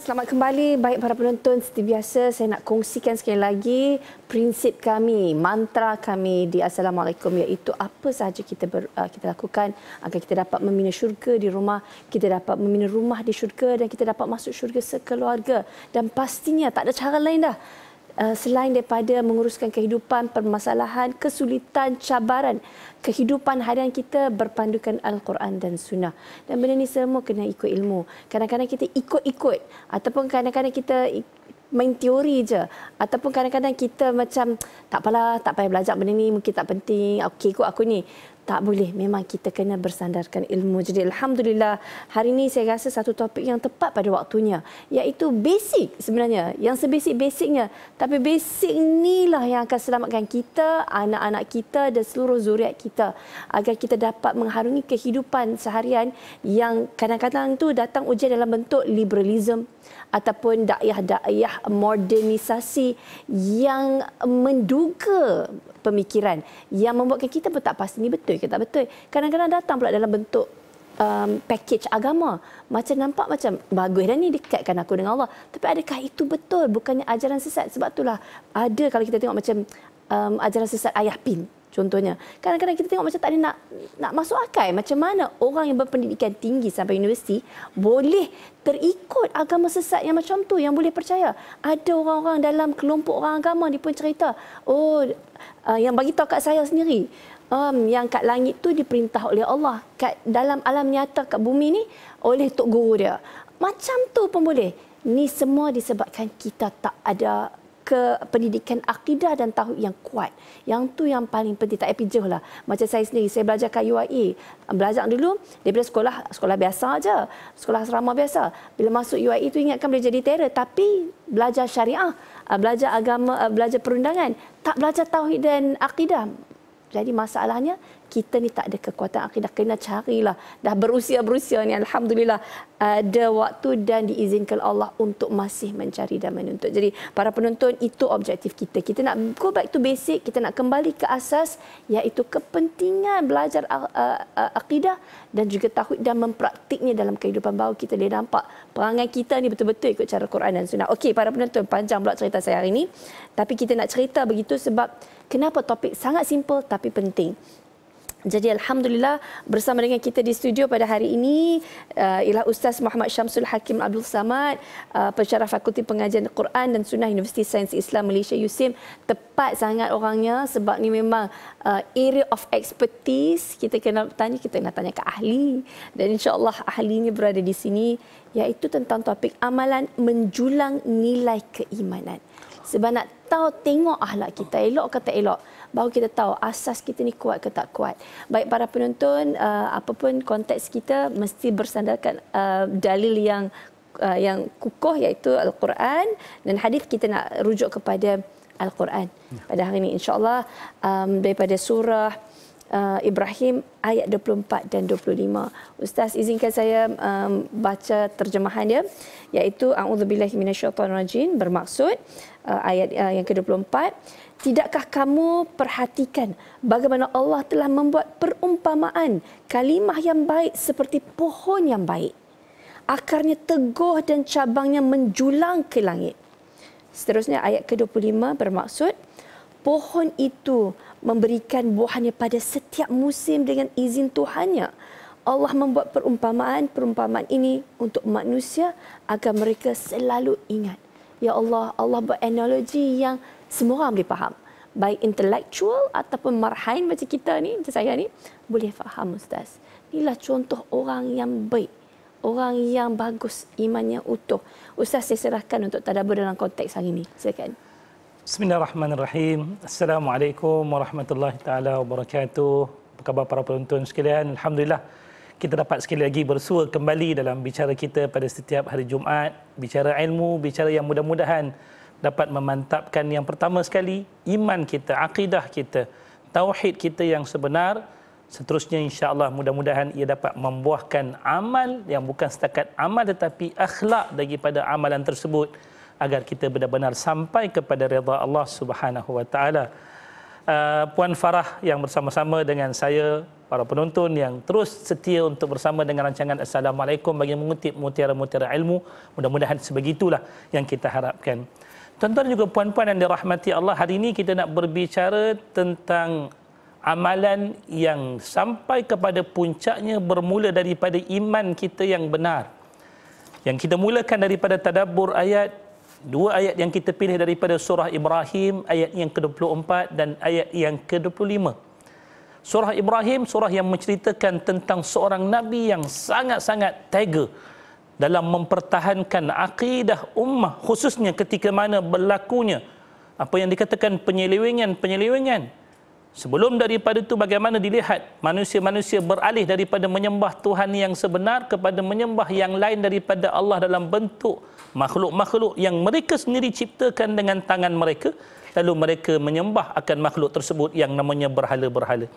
selamat kembali. Baik para penonton, seperti biasa saya nak kongsikan sekali lagi prinsip kami, mantra kami di Assalamualaikum iaitu apa sahaja kita ber, uh, kita lakukan agar kita dapat membina syurga di rumah, kita dapat membina rumah di syurga dan kita dapat masuk syurga sekeluarga. Dan pastinya tak ada cara lain dah. Eh, selain daripada menguruskan kehidupan, permasalahan, kesulitan, cabaran kehidupan harian kita berpandukan Al-Quran dan Sunnah. Dan benda ini semua kena ikut ilmu. Kadang-kadang kita ikut-ikut ataupun kadang-kadang kita main teori je ataupun kadang-kadang kita macam tak apalah tak payah belajar benda ni mungkin tak penting okey ikut aku ni tak boleh. Memang kita kena bersandarkan ilmu. Jadi Alhamdulillah, hari ini saya rasa satu topik yang tepat pada waktunya. Iaitu basic sebenarnya. Yang sebasic-basicnya. Tapi basic inilah yang akan selamatkan kita, anak-anak kita dan seluruh zuriat kita. Agar kita dapat mengharungi kehidupan seharian yang kadang-kadang tu datang ujian dalam bentuk liberalism ataupun dakyah-dakyah modernisasi yang menduga pemikiran yang membuatkan kita pun tak pasti ni betul ke tak betul. Kadang-kadang datang pula dalam bentuk um, package agama. Macam nampak macam bagus dan ni dekatkan aku dengan Allah. Tapi adakah itu betul? Bukannya ajaran sesat. Sebab itulah ada kalau kita tengok macam um, ajaran sesat ayah pin. Contohnya, kadang-kadang kita tengok macam tak ada nak, nak masuk akal. Macam mana orang yang berpendidikan tinggi sampai universiti boleh terikut agama sesat yang macam tu, yang boleh percaya. Ada orang-orang dalam kelompok orang agama ni pun cerita, oh uh, yang bagi tahu kat saya sendiri um, yang kat langit tu diperintah oleh Allah kat dalam alam nyata kat bumi ni oleh tok guru dia macam tu pun boleh ni semua disebabkan kita tak ada ke pendidikan akidah dan tahu yang kuat. Yang tu yang paling penting tak payah pijuh lah. Macam saya sendiri saya belajar kat UIA. Belajar dulu daripada sekolah sekolah biasa aja, sekolah asrama biasa. Bila masuk UIA tu ingatkan boleh jadi terror tapi belajar syariah, ah, belajar agama, ah, belajar perundangan, tak belajar tauhid dan akidah. Jadi masalahnya kita ni tak ada kekuatan akidah kena carilah. Dah berusia-berusia ni alhamdulillah ada waktu dan diizinkan Allah untuk masih mencari dan menuntut. Jadi para penonton itu objektif kita. Kita nak go back to basic, kita nak kembali ke asas iaitu kepentingan belajar uh, uh, akidah dan juga tauhid dan mempraktiknya dalam kehidupan baru kita dia nampak perangai kita ni betul-betul ikut cara Quran dan sunnah. Okey para penonton panjang pula cerita saya hari ini. Tapi kita nak cerita begitu sebab kenapa topik sangat simple tapi penting. Jadi Alhamdulillah bersama dengan kita di studio pada hari ini uh, ialah Ustaz Muhammad Syamsul Hakim Abdul Samad uh, pensyarah Fakulti Pengajian Quran dan Sunnah Universiti Sains Islam Malaysia USIM tepat sangat orangnya sebab ni memang uh, area of expertise kita kena tanya kita nak tanya ke ahli dan insyaAllah ahlinya berada di sini iaitu tentang topik amalan menjulang nilai keimanan sebab nak tahu tengok ahlak kita elok ke tak elok. Baru kita tahu asas kita ni kuat ke tak kuat. Baik para penonton, uh, pun konteks kita mesti bersandarkan uh, dalil yang uh, yang kukuh iaitu Al-Quran dan hadis kita nak rujuk kepada Al-Quran. Ya. Pada hari ini insya-Allah um, daripada surah uh, Ibrahim ayat 24 dan 25. Ustaz izinkan saya um, baca terjemahan dia iaitu a'udzubillahi minasyaitonirrajim bermaksud uh, ayat uh, yang ke-24 Tidakkah kamu perhatikan bagaimana Allah telah membuat perumpamaan kalimah yang baik seperti pohon yang baik akarnya teguh dan cabangnya menjulang ke langit. Seterusnya ayat ke-25 bermaksud pohon itu memberikan buahnya pada setiap musim dengan izin Tuhannya. Allah membuat perumpamaan-perumpamaan ini untuk manusia agar mereka selalu ingat. Ya Allah, Allah buat analogi yang semua orang boleh faham. Baik intellectual ataupun marhain macam kita ni, macam saya ni, boleh faham Ustaz. Inilah contoh orang yang baik. Orang yang bagus, imannya utuh. Ustaz, saya serahkan untuk tadabur dalam konteks hari ini. Silakan. Bismillahirrahmanirrahim. Assalamualaikum warahmatullahi taala wabarakatuh. Apa khabar para penonton sekalian? Alhamdulillah kita dapat sekali lagi bersua kembali dalam bicara kita pada setiap hari Jumaat, bicara ilmu, bicara yang mudah-mudahan dapat memantapkan yang pertama sekali iman kita, akidah kita, tauhid kita yang sebenar. Seterusnya insya-Allah mudah-mudahan ia dapat membuahkan amal yang bukan setakat amal tetapi akhlak daripada amalan tersebut agar kita benar-benar sampai kepada redha Allah Subhanahu wa taala. Ah, Puan Farah yang bersama-sama dengan saya para penonton yang terus setia untuk bersama dengan rancangan Assalamualaikum bagi mengutip mutiara-mutiara ilmu. Mudah-mudahan sebegitulah yang kita harapkan. Tuan-tuan juga puan-puan yang dirahmati Allah, hari ini kita nak berbicara tentang amalan yang sampai kepada puncaknya bermula daripada iman kita yang benar. Yang kita mulakan daripada tadabbur ayat dua ayat yang kita pilih daripada surah Ibrahim ayat yang ke-24 dan ayat yang ke-25 surah Ibrahim surah yang menceritakan tentang seorang nabi yang sangat-sangat tega dalam mempertahankan akidah ummah khususnya ketika mana berlakunya apa yang dikatakan penyelewengan-penyelewengan Sebelum daripada itu bagaimana dilihat manusia-manusia beralih daripada menyembah Tuhan yang sebenar kepada menyembah yang lain daripada Allah dalam bentuk makhluk-makhluk yang mereka sendiri ciptakan dengan tangan mereka lalu mereka menyembah akan makhluk tersebut yang namanya berhala-berhala.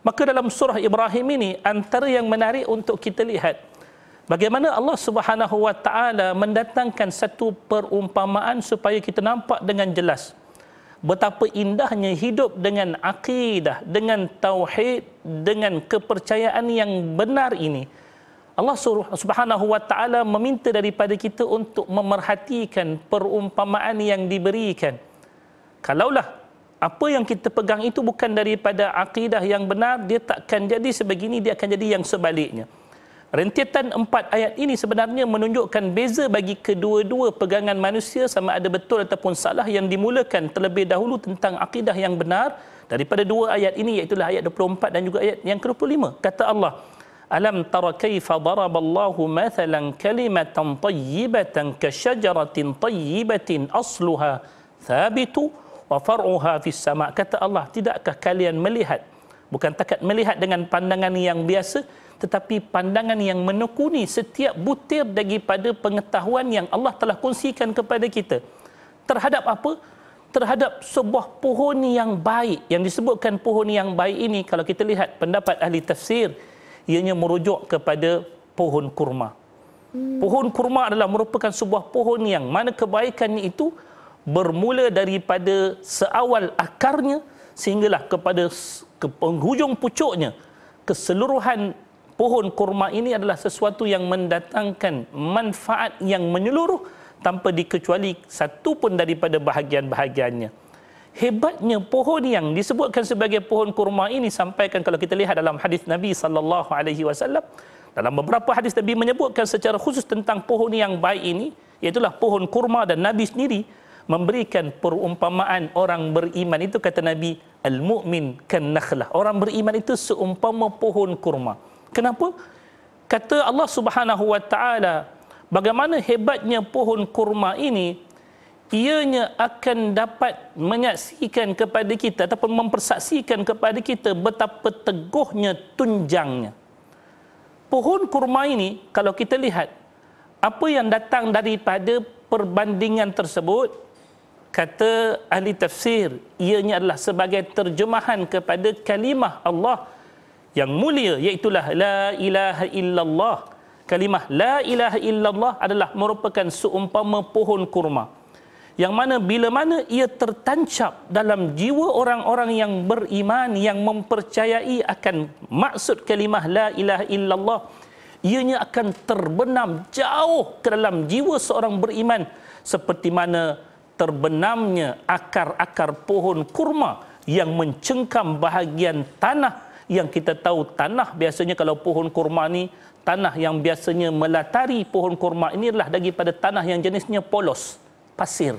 Maka dalam surah Ibrahim ini antara yang menarik untuk kita lihat bagaimana Allah Subhanahu mendatangkan satu perumpamaan supaya kita nampak dengan jelas betapa indahnya hidup dengan akidah, dengan tauhid, dengan kepercayaan yang benar ini. Allah suruh, Subhanahu wa taala meminta daripada kita untuk memerhatikan perumpamaan yang diberikan. Kalaulah apa yang kita pegang itu bukan daripada akidah yang benar, dia takkan jadi sebegini, dia akan jadi yang sebaliknya. Rentetan empat ayat ini sebenarnya menunjukkan beza bagi kedua-dua pegangan manusia sama ada betul ataupun salah yang dimulakan terlebih dahulu tentang akidah yang benar daripada dua ayat ini iaitu ayat 24 dan juga ayat yang ke-25. Kata Allah, Alam tara kaifa daraballahu mathalan kalimatan tayyibatan kasyajaratin tayyibatin asluha thabitu wa far'uha fis sama. Kata Allah, tidakkah kalian melihat bukan takat melihat dengan pandangan yang biasa tetapi pandangan yang menekuni setiap butir daripada pengetahuan yang Allah telah kongsikan kepada kita terhadap apa terhadap sebuah pohon yang baik yang disebutkan pohon yang baik ini kalau kita lihat pendapat ahli tafsir ianya merujuk kepada pohon kurma pohon kurma adalah merupakan sebuah pohon yang mana kebaikannya itu bermula daripada seawal akarnya sehinggalah kepada ke penghujung pucuknya keseluruhan pohon kurma ini adalah sesuatu yang mendatangkan manfaat yang menyeluruh tanpa dikecuali satu pun daripada bahagian-bahagiannya. Hebatnya pohon yang disebutkan sebagai pohon kurma ini sampaikan kalau kita lihat dalam hadis Nabi sallallahu alaihi wasallam dalam beberapa hadis Nabi menyebutkan secara khusus tentang pohon yang baik ini iaitulah pohon kurma dan Nabi sendiri memberikan perumpamaan orang beriman itu kata Nabi al-mu'min kan nakhlah orang beriman itu seumpama pohon kurma. Kenapa? Kata Allah Subhanahu wa taala, bagaimana hebatnya pohon kurma ini ianya akan dapat menyaksikan kepada kita ataupun mempersaksikan kepada kita betapa teguhnya tunjangnya. Pohon kurma ini kalau kita lihat apa yang datang daripada perbandingan tersebut kata ahli tafsir ianya adalah sebagai terjemahan kepada kalimah Allah yang mulia iaitu la ilaha illallah. Kalimah la ilaha illallah adalah merupakan seumpama pohon kurma. Yang mana bila mana ia tertancap dalam jiwa orang-orang yang beriman yang mempercayai akan maksud kalimah la ilaha illallah ianya akan terbenam jauh ke dalam jiwa seorang beriman seperti mana terbenamnya akar-akar pohon kurma yang mencengkam bahagian tanah yang kita tahu tanah biasanya kalau pohon kurma ni tanah yang biasanya melatari pohon kurma ini adalah daripada tanah yang jenisnya polos pasir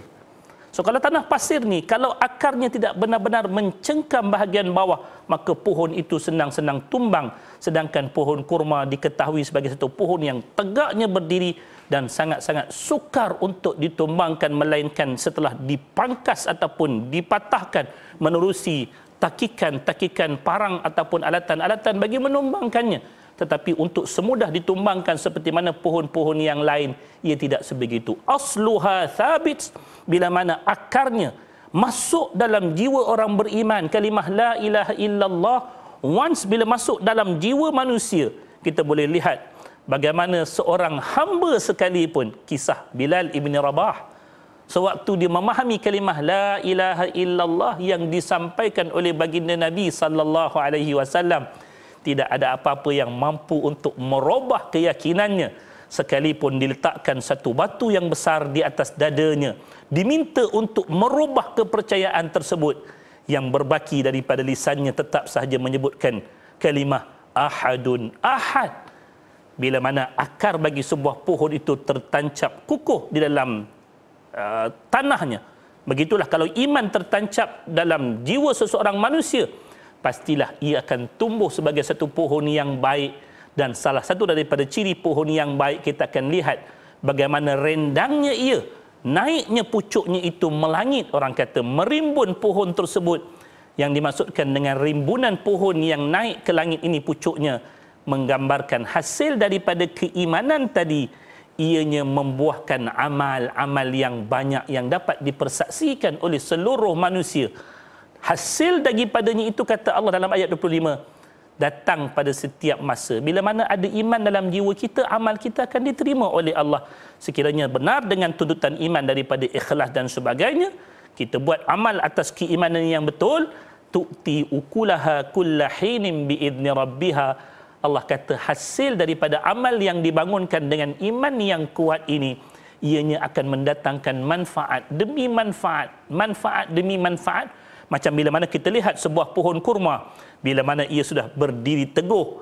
so kalau tanah pasir ni kalau akarnya tidak benar-benar mencengkam bahagian bawah maka pohon itu senang-senang tumbang sedangkan pohon kurma diketahui sebagai satu pohon yang tegaknya berdiri dan sangat-sangat sukar untuk ditumbangkan melainkan setelah dipangkas ataupun dipatahkan menerusi takikan-takikan parang ataupun alatan-alatan bagi menumbangkannya tetapi untuk semudah ditumbangkan seperti mana pohon-pohon yang lain ia tidak sebegitu asluha thabit bila mana akarnya masuk dalam jiwa orang beriman kalimah la ilaha illallah once bila masuk dalam jiwa manusia kita boleh lihat bagaimana seorang hamba sekalipun kisah Bilal ibni Rabah sewaktu dia memahami kalimah la ilaha illallah yang disampaikan oleh baginda Nabi sallallahu alaihi wasallam tidak ada apa-apa yang mampu untuk merubah keyakinannya sekalipun diletakkan satu batu yang besar di atas dadanya diminta untuk merubah kepercayaan tersebut yang berbaki daripada lisannya tetap sahaja menyebutkan kalimah ahadun ahad bila mana akar bagi sebuah pohon itu tertancap kukuh di dalam Uh, tanahnya. Begitulah kalau iman tertancap dalam jiwa seseorang manusia, pastilah ia akan tumbuh sebagai satu pohon yang baik dan salah satu daripada ciri pohon yang baik kita akan lihat bagaimana rendangnya ia, naiknya pucuknya itu melangit orang kata merimbun pohon tersebut yang dimaksudkan dengan rimbunan pohon yang naik ke langit ini pucuknya menggambarkan hasil daripada keimanan tadi ianya membuahkan amal-amal yang banyak yang dapat dipersaksikan oleh seluruh manusia. Hasil daripadanya itu kata Allah dalam ayat 25 datang pada setiap masa. Bila mana ada iman dalam jiwa kita, amal kita akan diterima oleh Allah. Sekiranya benar dengan tuntutan iman daripada ikhlas dan sebagainya, kita buat amal atas keimanan yang betul, tu'ti ukulaha kullahinim bi'idni rabbihah Allah kata hasil daripada amal yang dibangunkan dengan iman yang kuat ini ianya akan mendatangkan manfaat demi manfaat manfaat demi manfaat macam bila mana kita lihat sebuah pohon kurma bila mana ia sudah berdiri teguh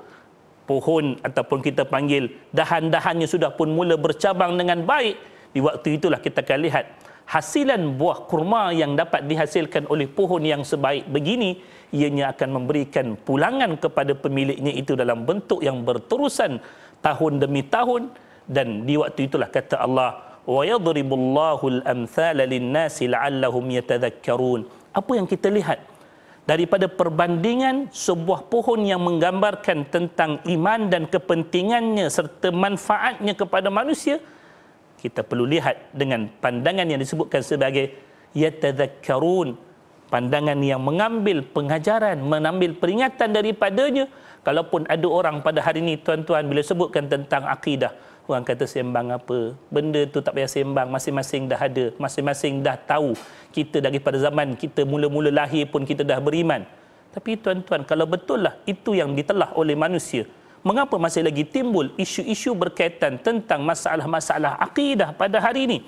pohon ataupun kita panggil dahan-dahannya sudah pun mula bercabang dengan baik di waktu itulah kita akan lihat hasilan buah kurma yang dapat dihasilkan oleh pohon yang sebaik begini ianya akan memberikan pulangan kepada pemiliknya itu dalam bentuk yang berterusan tahun demi tahun dan di waktu itulah kata Allah wa yadribullahu al-amthala lin-nasi la'allahum yatadhakkarun apa yang kita lihat daripada perbandingan sebuah pohon yang menggambarkan tentang iman dan kepentingannya serta manfaatnya kepada manusia kita perlu lihat dengan pandangan yang disebutkan sebagai yatadhakkarun pandangan yang mengambil pengajaran, mengambil peringatan daripadanya. Kalaupun ada orang pada hari ini, tuan-tuan, bila sebutkan tentang akidah, orang kata sembang apa, benda tu tak payah sembang, masing-masing dah ada, masing-masing dah tahu. Kita daripada zaman kita mula-mula lahir pun kita dah beriman. Tapi tuan-tuan, kalau betul lah itu yang ditelah oleh manusia, mengapa masih lagi timbul isu-isu berkaitan tentang masalah-masalah akidah pada hari ini?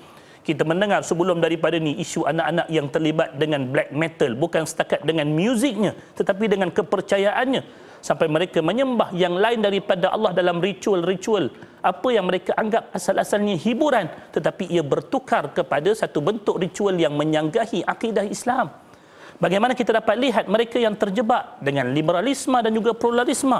kita mendengar sebelum daripada ni isu anak-anak yang terlibat dengan black metal bukan setakat dengan muziknya tetapi dengan kepercayaannya sampai mereka menyembah yang lain daripada Allah dalam ritual-ritual apa yang mereka anggap asal-asalnya hiburan tetapi ia bertukar kepada satu bentuk ritual yang menyanggahi akidah Islam bagaimana kita dapat lihat mereka yang terjebak dengan liberalisme dan juga pluralisme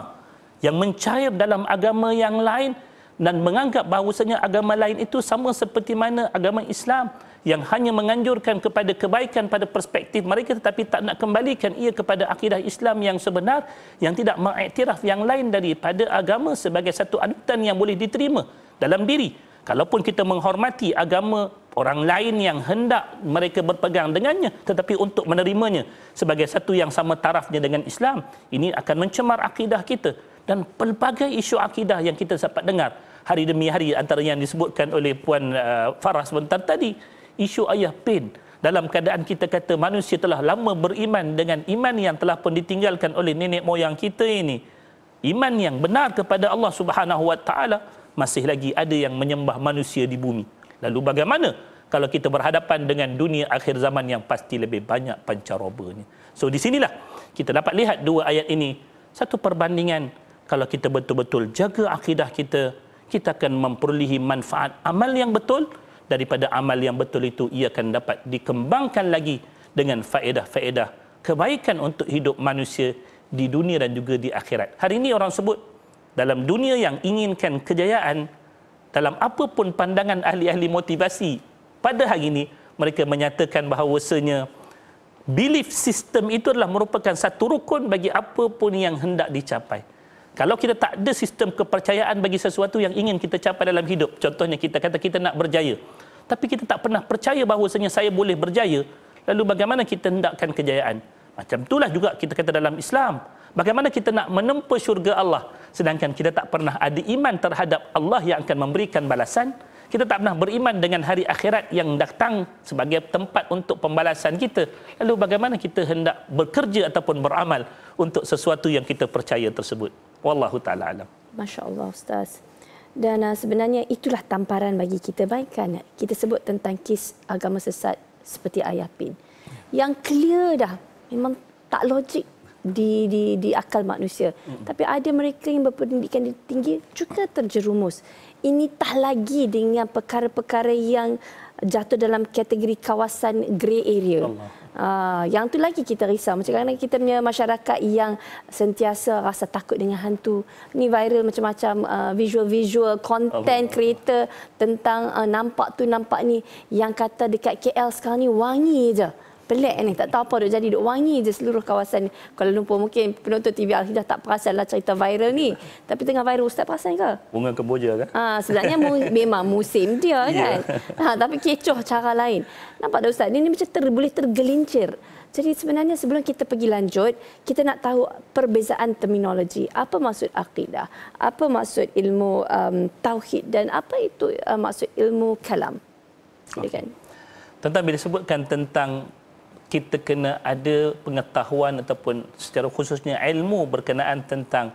yang mencair dalam agama yang lain dan menganggap bahawasanya agama lain itu sama seperti mana agama Islam yang hanya menganjurkan kepada kebaikan pada perspektif mereka tetapi tak nak kembalikan ia kepada akidah Islam yang sebenar yang tidak mengiktiraf yang lain daripada agama sebagai satu anutan yang boleh diterima dalam diri kalaupun kita menghormati agama orang lain yang hendak mereka berpegang dengannya tetapi untuk menerimanya sebagai satu yang sama tarafnya dengan Islam ini akan mencemar akidah kita dan pelbagai isu akidah yang kita dapat dengar hari demi hari antara yang disebutkan oleh puan uh, Farah sebentar tadi isu ayah pin dalam keadaan kita kata manusia telah lama beriman dengan iman yang telah pun ditinggalkan oleh nenek moyang kita ini iman yang benar kepada Allah Subhanahu wa taala masih lagi ada yang menyembah manusia di bumi lalu bagaimana kalau kita berhadapan dengan dunia akhir zaman yang pasti lebih banyak pancarobanya so di sinilah kita dapat lihat dua ayat ini satu perbandingan kalau kita betul-betul jaga akidah kita kita akan memperolehi manfaat amal yang betul daripada amal yang betul itu ia akan dapat dikembangkan lagi dengan faedah-faedah kebaikan untuk hidup manusia di dunia dan juga di akhirat. Hari ini orang sebut dalam dunia yang inginkan kejayaan dalam apapun pandangan ahli-ahli motivasi pada hari ini mereka menyatakan bahawasanya belief system itu adalah merupakan satu rukun bagi apapun yang hendak dicapai. Kalau kita tak ada sistem kepercayaan bagi sesuatu yang ingin kita capai dalam hidup, contohnya kita kata kita nak berjaya, tapi kita tak pernah percaya bahawasanya saya boleh berjaya, lalu bagaimana kita hendakkan kejayaan? Macam itulah juga kita kata dalam Islam. Bagaimana kita nak menempuh syurga Allah sedangkan kita tak pernah ada iman terhadap Allah yang akan memberikan balasan? Kita tak pernah beriman dengan hari akhirat yang datang sebagai tempat untuk pembalasan kita. Lalu bagaimana kita hendak bekerja ataupun beramal untuk sesuatu yang kita percaya tersebut? Wallahu ta'ala alam. Masya Allah Ustaz. Dan uh, sebenarnya itulah tamparan bagi kita. Baikkan eh, kita sebut tentang kes agama sesat seperti Ayah Pin. Yang clear dah. Memang tak logik di, di, di akal manusia. Mm-hmm. Tapi ada mereka yang berpendidikan tinggi juga terjerumus. Ini tak lagi dengan perkara-perkara yang jatuh dalam kategori kawasan grey area. Allah. Uh, yang tu lagi kita risau. Macam mana kita punya masyarakat yang sentiasa rasa takut dengan hantu. Ni viral macam-macam uh, visual-visual, content creator tentang uh, nampak tu, nampak ni. Yang kata dekat KL sekarang ni wangi je pelik ni tak tahu apa dah jadi duk wangi je seluruh kawasan ni kalau lupa mungkin penonton TV Al-Hidah tak perasan lah cerita viral ni tapi tengah viral ustaz perasan ke bunga keboja kan ha, sebenarnya mu- memang musim dia ya. kan ha, tapi kecoh cara lain nampak tak ustaz ini ni macam ter, boleh tergelincir jadi sebenarnya sebelum kita pergi lanjut, kita nak tahu perbezaan terminologi. Apa maksud akidah? Apa maksud ilmu um, tauhid dan apa itu uh, maksud ilmu kalam? Okay. Kan? Tentang bila sebutkan tentang kita kena ada pengetahuan ataupun secara khususnya ilmu berkenaan tentang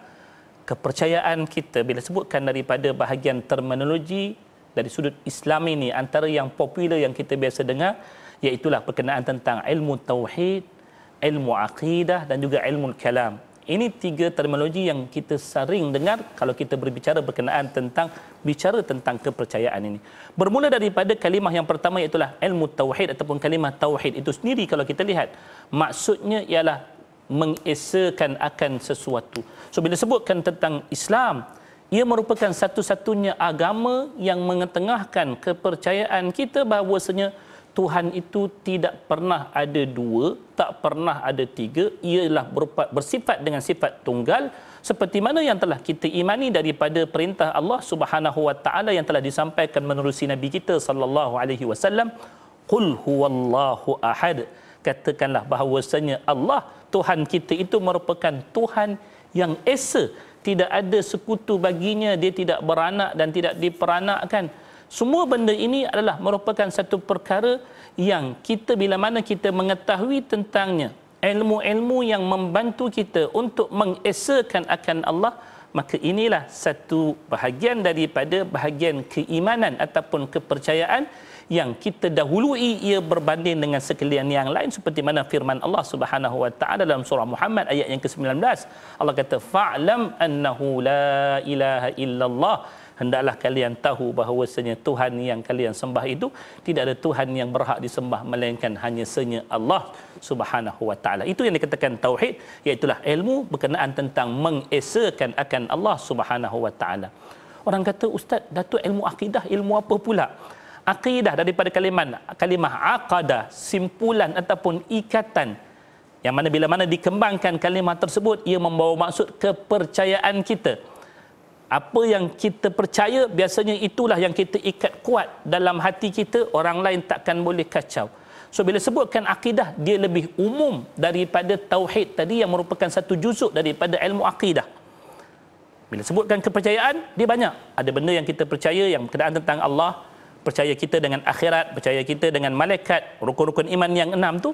kepercayaan kita bila sebutkan daripada bahagian terminologi dari sudut Islam ini antara yang popular yang kita biasa dengar iaitulah berkenaan tentang ilmu tauhid, ilmu akidah dan juga ilmu kalam. Ini tiga terminologi yang kita sering dengar kalau kita berbicara berkenaan tentang bicara tentang kepercayaan ini. Bermula daripada kalimah yang pertama iaitu ilmu tauhid ataupun kalimah tauhid itu sendiri kalau kita lihat maksudnya ialah mengesakan akan sesuatu. So bila sebutkan tentang Islam, ia merupakan satu-satunya agama yang mengetengahkan kepercayaan kita bahawasanya Tuhan itu tidak pernah ada dua, tak pernah ada tiga, ialah berupa, bersifat dengan sifat tunggal seperti mana yang telah kita imani daripada perintah Allah Subhanahu wa taala yang telah disampaikan menerusi nabi kita sallallahu alaihi wasallam qul huwallahu ahad katakanlah bahawasanya Allah Tuhan kita itu merupakan Tuhan yang esa tidak ada sekutu baginya dia tidak beranak dan tidak diperanakkan semua benda ini adalah merupakan satu perkara yang kita bila mana kita mengetahui tentangnya, ilmu-ilmu yang membantu kita untuk mengesakan akan Allah, maka inilah satu bahagian daripada bahagian keimanan ataupun kepercayaan yang kita dahului ia berbanding dengan sekalian yang lain seperti mana firman Allah Subhanahu wa taala dalam surah Muhammad ayat yang ke-19 Allah kata fa'lam annahu la ilaha illallah hendaklah kalian tahu bahawa senyap Tuhan yang kalian sembah itu tidak ada Tuhan yang berhak disembah melainkan hanya senyap Allah Subhanahu wa taala. Itu yang dikatakan tauhid iaitu ilmu berkenaan tentang mengesakan akan Allah Subhanahu wa taala. Orang kata ustaz Datuk ilmu akidah ilmu apa pula? Akidah daripada kalimah kalimah aqada simpulan ataupun ikatan yang mana bila mana dikembangkan kalimah tersebut ia membawa maksud kepercayaan kita apa yang kita percaya biasanya itulah yang kita ikat kuat dalam hati kita orang lain takkan boleh kacau so bila sebutkan akidah dia lebih umum daripada tauhid tadi yang merupakan satu juzuk daripada ilmu akidah bila sebutkan kepercayaan dia banyak ada benda yang kita percaya yang berkenaan tentang Allah percaya kita dengan akhirat percaya kita dengan malaikat rukun-rukun iman yang enam tu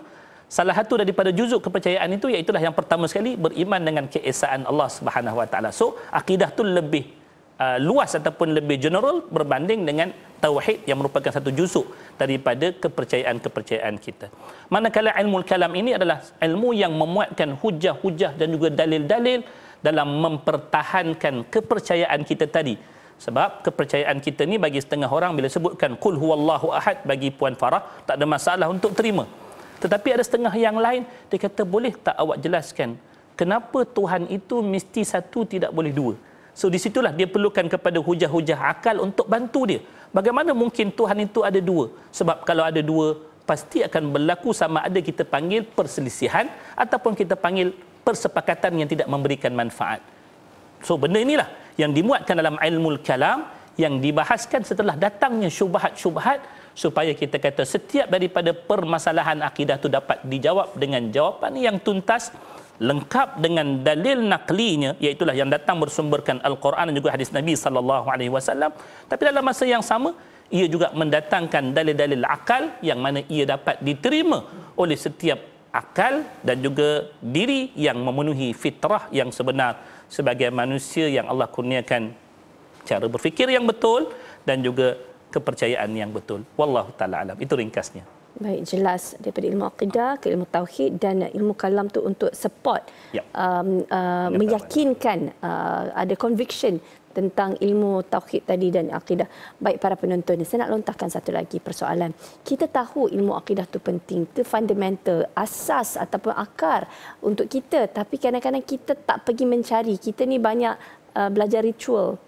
Salah satu daripada juzuk kepercayaan itu iaitulah yang pertama sekali beriman dengan keesaan Allah Subhanahu Wa Taala. So akidah tu lebih uh, luas ataupun lebih general berbanding dengan tauhid yang merupakan satu juzuk daripada kepercayaan-kepercayaan kita. Manakala ilmu kalam ini adalah ilmu yang memuatkan hujah-hujah dan juga dalil-dalil dalam mempertahankan kepercayaan kita tadi. Sebab kepercayaan kita ni bagi setengah orang bila sebutkan kul huwallahu ahad bagi puan Farah tak ada masalah untuk terima. Tetapi ada setengah yang lain, dia kata boleh tak awak jelaskan kenapa Tuhan itu mesti satu tidak boleh dua. So di situlah dia perlukan kepada hujah-hujah akal untuk bantu dia. Bagaimana mungkin Tuhan itu ada dua? Sebab kalau ada dua, pasti akan berlaku sama ada kita panggil perselisihan ataupun kita panggil persepakatan yang tidak memberikan manfaat. So benda inilah yang dimuatkan dalam ilmu kalam yang dibahaskan setelah datangnya syubhat-syubhat syubahat supaya kita kata setiap daripada permasalahan akidah itu dapat dijawab dengan jawapan yang tuntas lengkap dengan dalil naqlinya iaitu yang datang bersumberkan al-Quran dan juga hadis Nabi sallallahu alaihi wasallam tapi dalam masa yang sama ia juga mendatangkan dalil-dalil akal yang mana ia dapat diterima oleh setiap akal dan juga diri yang memenuhi fitrah yang sebenar sebagai manusia yang Allah kurniakan cara berfikir yang betul dan juga kepercayaan yang betul. Wallahu taala alam. Itu ringkasnya. Baik, jelas daripada ilmu akidah ke ilmu tauhid dan ilmu kalam tu untuk support ya. um, uh, meyakinkan uh, ada conviction tentang ilmu tauhid tadi dan akidah. Baik para penonton, saya nak lontarkan satu lagi persoalan. Kita tahu ilmu akidah tu penting, tu fundamental, asas ataupun akar untuk kita. Tapi kadang-kadang kita tak pergi mencari. Kita ni banyak uh, belajar ritual,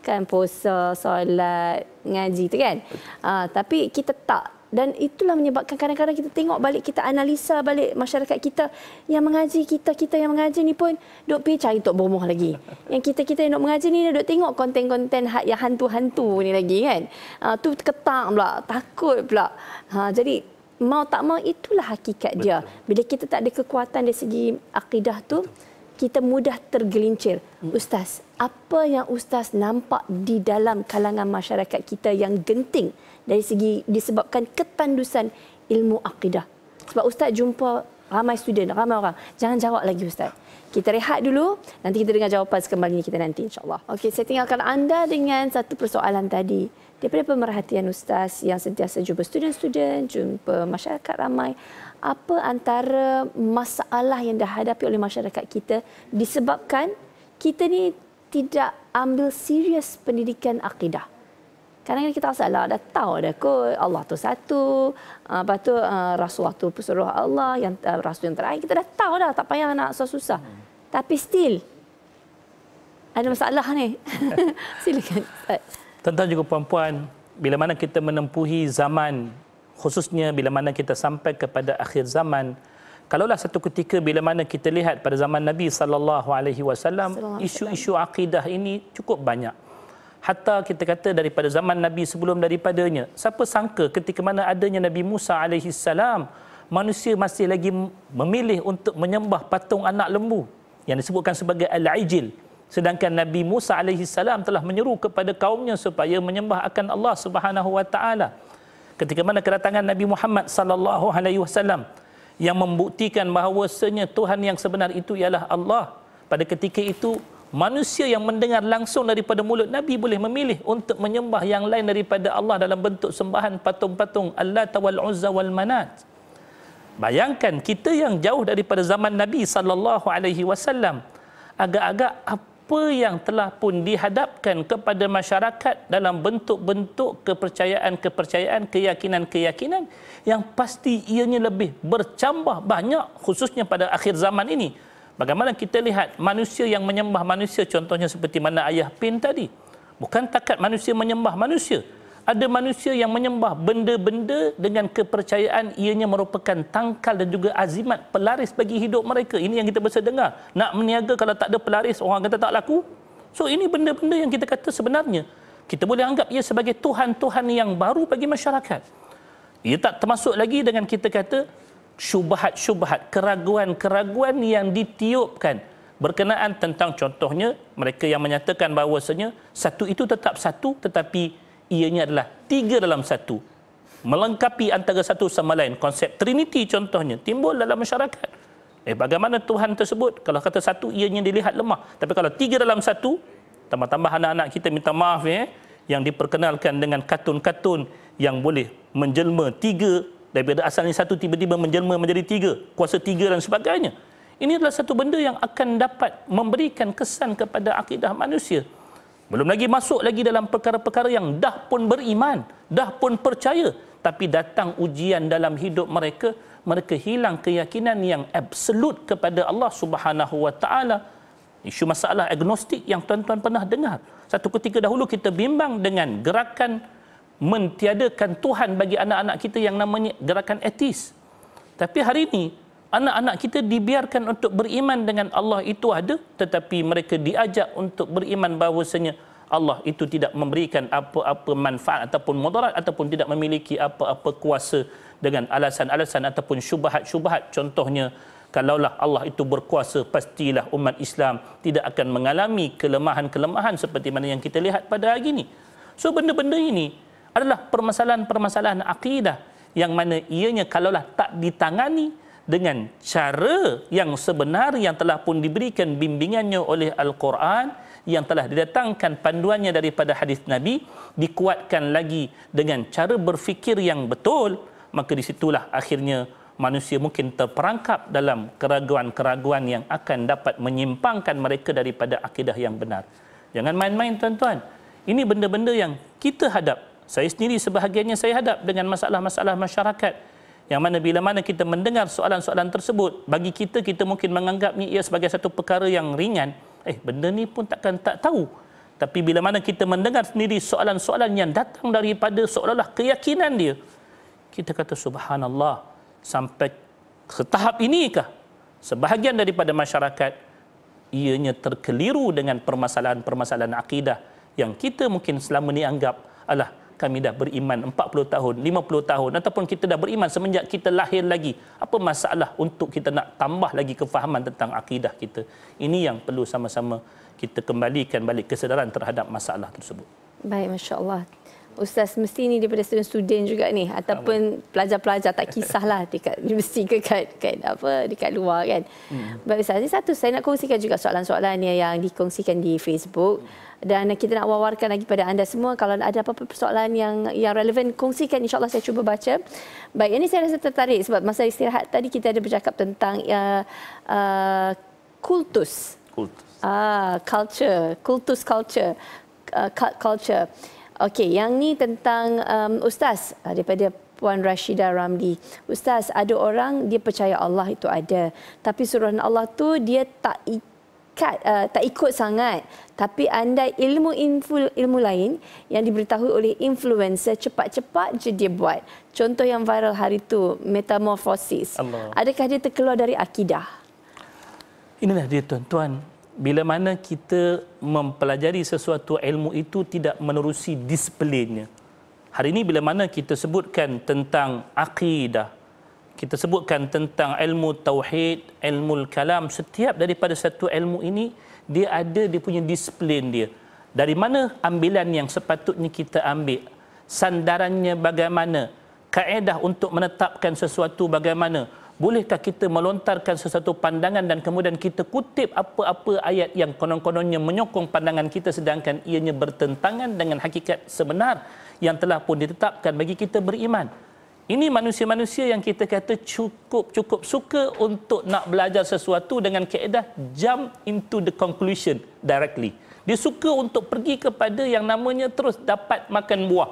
kan puasa solat ngaji tu kan uh, tapi kita tak dan itulah menyebabkan kadang-kadang kita tengok balik kita analisa balik masyarakat kita yang mengaji kita kita yang mengaji ni pun duk pergi cari tok bomoh lagi yang kita kita yang duk mengaji ni duk tengok konten-konten ha- yang hantu-hantu ni lagi kan ha, tu ketak pula takut pula ha, jadi mau tak mau itulah hakikat Betul. dia bila kita tak ada kekuatan dari segi akidah tu Betul kita mudah tergelincir. Hmm. Ustaz, apa yang ustaz nampak di dalam kalangan masyarakat kita yang genting dari segi disebabkan ketandusan ilmu akidah? Sebab ustaz jumpa ramai student, ramai orang. Jangan jawab lagi ustaz. Kita rehat dulu, nanti kita dengar jawapan sekembalinya kita nanti insyaAllah. Okey, saya tinggalkan anda dengan satu persoalan tadi daripada pemerhatian ustaz yang sentiasa jumpa student-student, jumpa masyarakat ramai, apa antara masalah yang dihadapi oleh masyarakat kita disebabkan kita ni tidak ambil serius pendidikan akidah. Kadang-kadang kita rasa lah, dah tahu dah kot, Allah tu satu, apa ah, tu ah, Rasulullah tu pesuruh Allah, yang ah, Rasul yang terakhir, kita dah tahu dah, tak payah nak susah-susah. Hmm. Tapi still, ada masalah ni. Silakan. Tentang juga puan-puan, bila mana kita menempuhi zaman, khususnya bila mana kita sampai kepada akhir zaman, kalaulah satu ketika bila mana kita lihat pada zaman Nabi sallallahu alaihi wasallam, isu-isu akidah ini cukup banyak. Hatta kita kata daripada zaman Nabi sebelum daripadanya, siapa sangka ketika mana adanya Nabi Musa alaihi salam, manusia masih lagi memilih untuk menyembah patung anak lembu yang disebutkan sebagai al-ijil sedangkan Nabi Musa alaihi salam telah menyeru kepada kaumnya supaya menyembah akan Allah Subhanahu wa taala ketika mana kedatangan Nabi Muhammad sallallahu alaihi wasallam yang membuktikan bahawasanya Tuhan yang sebenar itu ialah Allah pada ketika itu manusia yang mendengar langsung daripada mulut Nabi boleh memilih untuk menyembah yang lain daripada Allah dalam bentuk sembahan patung-patung Allah tawal uzza wal manat bayangkan kita yang jauh daripada zaman Nabi sallallahu alaihi wasallam agak-agak apa yang telah pun dihadapkan kepada masyarakat dalam bentuk-bentuk kepercayaan-kepercayaan, keyakinan-keyakinan yang pasti ianya lebih bercambah banyak khususnya pada akhir zaman ini. Bagaimana kita lihat manusia yang menyembah manusia contohnya seperti mana Ayah Pin tadi. Bukan takat manusia menyembah manusia, ada manusia yang menyembah benda-benda dengan kepercayaan ianya merupakan tangkal dan juga azimat pelaris bagi hidup mereka. Ini yang kita biasa dengar. Nak meniaga kalau tak ada pelaris, orang kata tak laku. So ini benda-benda yang kita kata sebenarnya. Kita boleh anggap ia sebagai Tuhan-Tuhan yang baru bagi masyarakat. Ia tak termasuk lagi dengan kita kata syubahat-syubahat, keraguan-keraguan yang ditiupkan berkenaan tentang contohnya mereka yang menyatakan bahawasanya satu itu tetap satu tetapi ianya adalah tiga dalam satu melengkapi antara satu sama lain konsep trinity contohnya timbul dalam masyarakat eh bagaimana Tuhan tersebut kalau kata satu ianya dilihat lemah tapi kalau tiga dalam satu tambah-tambah anak-anak kita minta maaf eh, yang diperkenalkan dengan kartun-kartun yang boleh menjelma tiga daripada asalnya satu tiba-tiba menjelma menjadi tiga kuasa tiga dan sebagainya ini adalah satu benda yang akan dapat memberikan kesan kepada akidah manusia belum lagi masuk lagi dalam perkara-perkara yang dah pun beriman, dah pun percaya. Tapi datang ujian dalam hidup mereka, mereka hilang keyakinan yang absolut kepada Allah subhanahu wa Isu masalah agnostik yang tuan-tuan pernah dengar. Satu ketika dahulu kita bimbang dengan gerakan mentiadakan Tuhan bagi anak-anak kita yang namanya gerakan etis. Tapi hari ini, anak-anak kita dibiarkan untuk beriman dengan Allah itu ada tetapi mereka diajak untuk beriman bahawasanya Allah itu tidak memberikan apa-apa manfaat ataupun mudarat ataupun tidak memiliki apa-apa kuasa dengan alasan-alasan ataupun syubhat-syubhat contohnya kalaulah Allah itu berkuasa pastilah umat Islam tidak akan mengalami kelemahan-kelemahan seperti mana yang kita lihat pada hari ini so benda-benda ini adalah permasalahan-permasalahan akidah yang mana ianya kalaulah tak ditangani dengan cara yang sebenar yang telah pun diberikan bimbingannya oleh Al-Quran yang telah didatangkan panduannya daripada hadis Nabi dikuatkan lagi dengan cara berfikir yang betul maka di situlah akhirnya manusia mungkin terperangkap dalam keraguan-keraguan yang akan dapat menyimpangkan mereka daripada akidah yang benar jangan main-main tuan-tuan ini benda-benda yang kita hadap saya sendiri sebahagiannya saya hadap dengan masalah-masalah masyarakat yang mana bila mana kita mendengar soalan-soalan tersebut, bagi kita, kita mungkin menganggapnya ia sebagai satu perkara yang ringan. Eh, benda ni pun takkan tak tahu. Tapi bila mana kita mendengar sendiri soalan-soalan yang datang daripada seolah-olah keyakinan dia, kita kata subhanallah, sampai ke tahap inikah? Sebahagian daripada masyarakat, ianya terkeliru dengan permasalahan-permasalahan akidah yang kita mungkin selama ni anggap, alah, kami dah beriman 40 tahun, 50 tahun ataupun kita dah beriman semenjak kita lahir lagi. Apa masalah untuk kita nak tambah lagi kefahaman tentang akidah kita? Ini yang perlu sama-sama kita kembalikan balik kesedaran terhadap masalah tersebut. Baik, Masya Allah. Ustaz mesti ini daripada student-student juga ni ataupun pelajar-pelajar tak kisahlah dekat universiti ke kat, kat apa dekat luar kan. Hmm. Baik Ustaz, ini satu saya nak kongsikan juga soalan-soalan ni yang dikongsikan di Facebook. Hmm dan kita nak wawarkan lagi pada anda semua kalau ada apa-apa persoalan yang yang relevan kongsikan insyaallah saya cuba baca. Baik, ini saya rasa tertarik sebab masa istirahat tadi kita ada bercakap tentang uh, uh, kultus. Kultus. Ah, culture, kultus culture. Uh, culture. Okey, yang ni tentang um, ustaz uh, daripada Puan Rashida Ramli. Ustaz, ada orang dia percaya Allah itu ada, tapi suruhan Allah tu dia tak ikut ikat uh, eh, tak ikut sangat tapi anda ilmu influ, ilmu lain yang diberitahu oleh influencer cepat-cepat je dia buat contoh yang viral hari tu metamorfosis Allah. adakah dia terkeluar dari akidah inilah dia tuan-tuan bila mana kita mempelajari sesuatu ilmu itu tidak menerusi disiplinnya hari ini bila mana kita sebutkan tentang akidah kita sebutkan tentang ilmu tauhid, ilmu kalam, setiap daripada satu ilmu ini dia ada dia punya disiplin dia. Dari mana ambilan yang sepatutnya kita ambil? Sandarannya bagaimana? Kaedah untuk menetapkan sesuatu bagaimana? Bolehkah kita melontarkan sesuatu pandangan dan kemudian kita kutip apa-apa ayat yang konon-kononnya menyokong pandangan kita sedangkan ianya bertentangan dengan hakikat sebenar yang telah pun ditetapkan bagi kita beriman? Ini manusia-manusia yang kita kata cukup-cukup suka untuk nak belajar sesuatu dengan keedah jump into the conclusion directly. Dia suka untuk pergi kepada yang namanya terus dapat makan buah.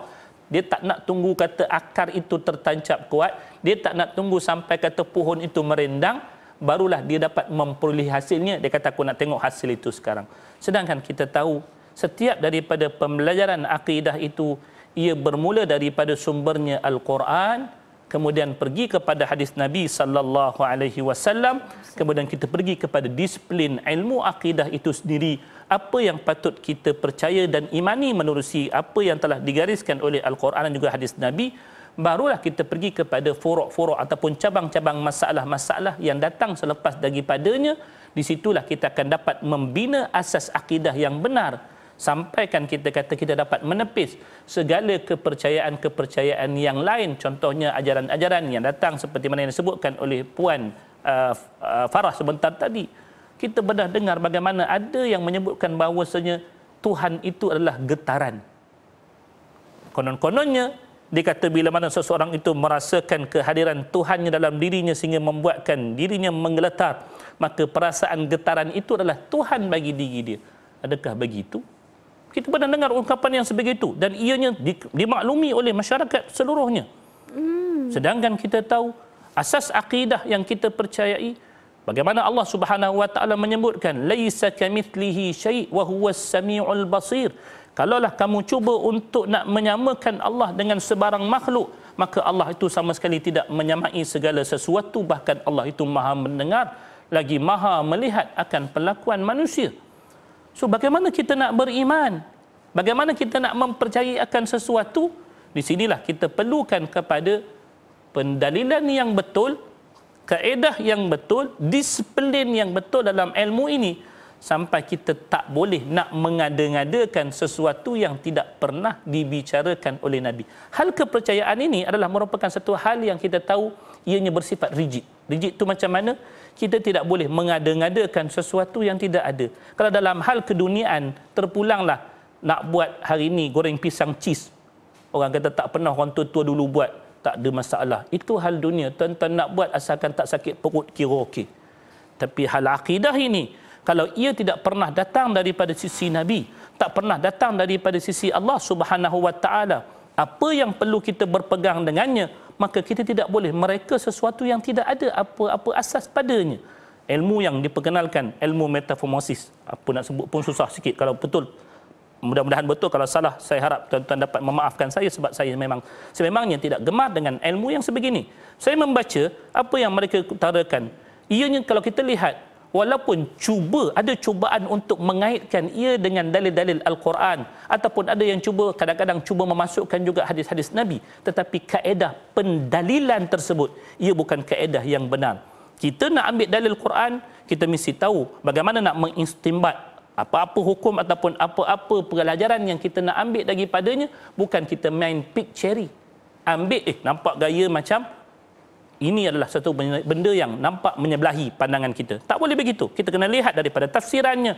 Dia tak nak tunggu kata akar itu tertancap kuat. Dia tak nak tunggu sampai kata pohon itu merendang. Barulah dia dapat memperoleh hasilnya. Dia kata aku nak tengok hasil itu sekarang. Sedangkan kita tahu setiap daripada pembelajaran akidah itu ia bermula daripada sumbernya al-Quran kemudian pergi kepada hadis Nabi sallallahu alaihi wasallam kemudian kita pergi kepada disiplin ilmu akidah itu sendiri apa yang patut kita percaya dan imani menerusi apa yang telah digariskan oleh al-Quran dan juga hadis Nabi barulah kita pergi kepada furuk-furuk ataupun cabang-cabang masalah-masalah yang datang selepas daripadanya di situlah kita akan dapat membina asas akidah yang benar sampaikan kita kata kita dapat menepis segala kepercayaan-kepercayaan yang lain contohnya ajaran-ajaran yang datang seperti mana yang disebutkan oleh puan uh, uh, Farah sebentar tadi kita pernah dengar bagaimana ada yang menyebutkan bahawasanya Tuhan itu adalah getaran konon-kononnya dikata bila mana seseorang itu merasakan kehadiran Tuhan dalam dirinya sehingga membuatkan dirinya menggeletar maka perasaan getaran itu adalah Tuhan bagi diri dia adakah begitu kita pernah dengar ungkapan yang sebegitu dan ianya di, dimaklumi oleh masyarakat seluruhnya. Hmm. Sedangkan kita tahu asas akidah yang kita percayai bagaimana Allah Subhanahu wa taala menyebutkan laisa kamithlihi syai wa huwas samiul basir. Kalaulah kamu cuba untuk nak menyamakan Allah dengan sebarang makhluk, maka Allah itu sama sekali tidak menyamai segala sesuatu bahkan Allah itu Maha mendengar lagi Maha melihat akan perlakuan manusia. So bagaimana kita nak beriman? Bagaimana kita nak mempercayai akan sesuatu? Di sinilah kita perlukan kepada pendalilan yang betul, kaedah yang betul, disiplin yang betul dalam ilmu ini sampai kita tak boleh nak mengada-ngadakan sesuatu yang tidak pernah dibicarakan oleh Nabi. Hal kepercayaan ini adalah merupakan satu hal yang kita tahu ianya bersifat rigid. Rigid itu macam mana? kita tidak boleh mengada-ngadakan sesuatu yang tidak ada. Kalau dalam hal keduniaan, terpulanglah nak buat hari ini goreng pisang cheese. Orang kata tak pernah orang tua-tua dulu buat. Tak ada masalah. Itu hal dunia. Tuan-tuan nak buat asalkan tak sakit perut kira okey. Tapi hal akidah ini, kalau ia tidak pernah datang daripada sisi Nabi, tak pernah datang daripada sisi Allah Subhanahu apa yang perlu kita berpegang dengannya maka kita tidak boleh mereka sesuatu yang tidak ada apa-apa asas padanya ilmu yang diperkenalkan ilmu metaformosis apa nak sebut pun susah sikit kalau betul mudah-mudahan betul kalau salah saya harap tuan-tuan dapat memaafkan saya sebab saya memang sememangnya tidak gemar dengan ilmu yang sebegini saya membaca apa yang mereka utarakan ianya kalau kita lihat walaupun cuba ada cubaan untuk mengaitkan ia dengan dalil-dalil al-Quran ataupun ada yang cuba kadang-kadang cuba memasukkan juga hadis-hadis Nabi tetapi kaedah pendalilan tersebut ia bukan kaedah yang benar kita nak ambil dalil Quran kita mesti tahu bagaimana nak mengistimbat apa-apa hukum ataupun apa-apa pelajaran yang kita nak ambil daripadanya bukan kita main pick cherry ambil eh nampak gaya macam ini adalah satu benda yang nampak menyebelahi pandangan kita. Tak boleh begitu. Kita kena lihat daripada tafsirannya.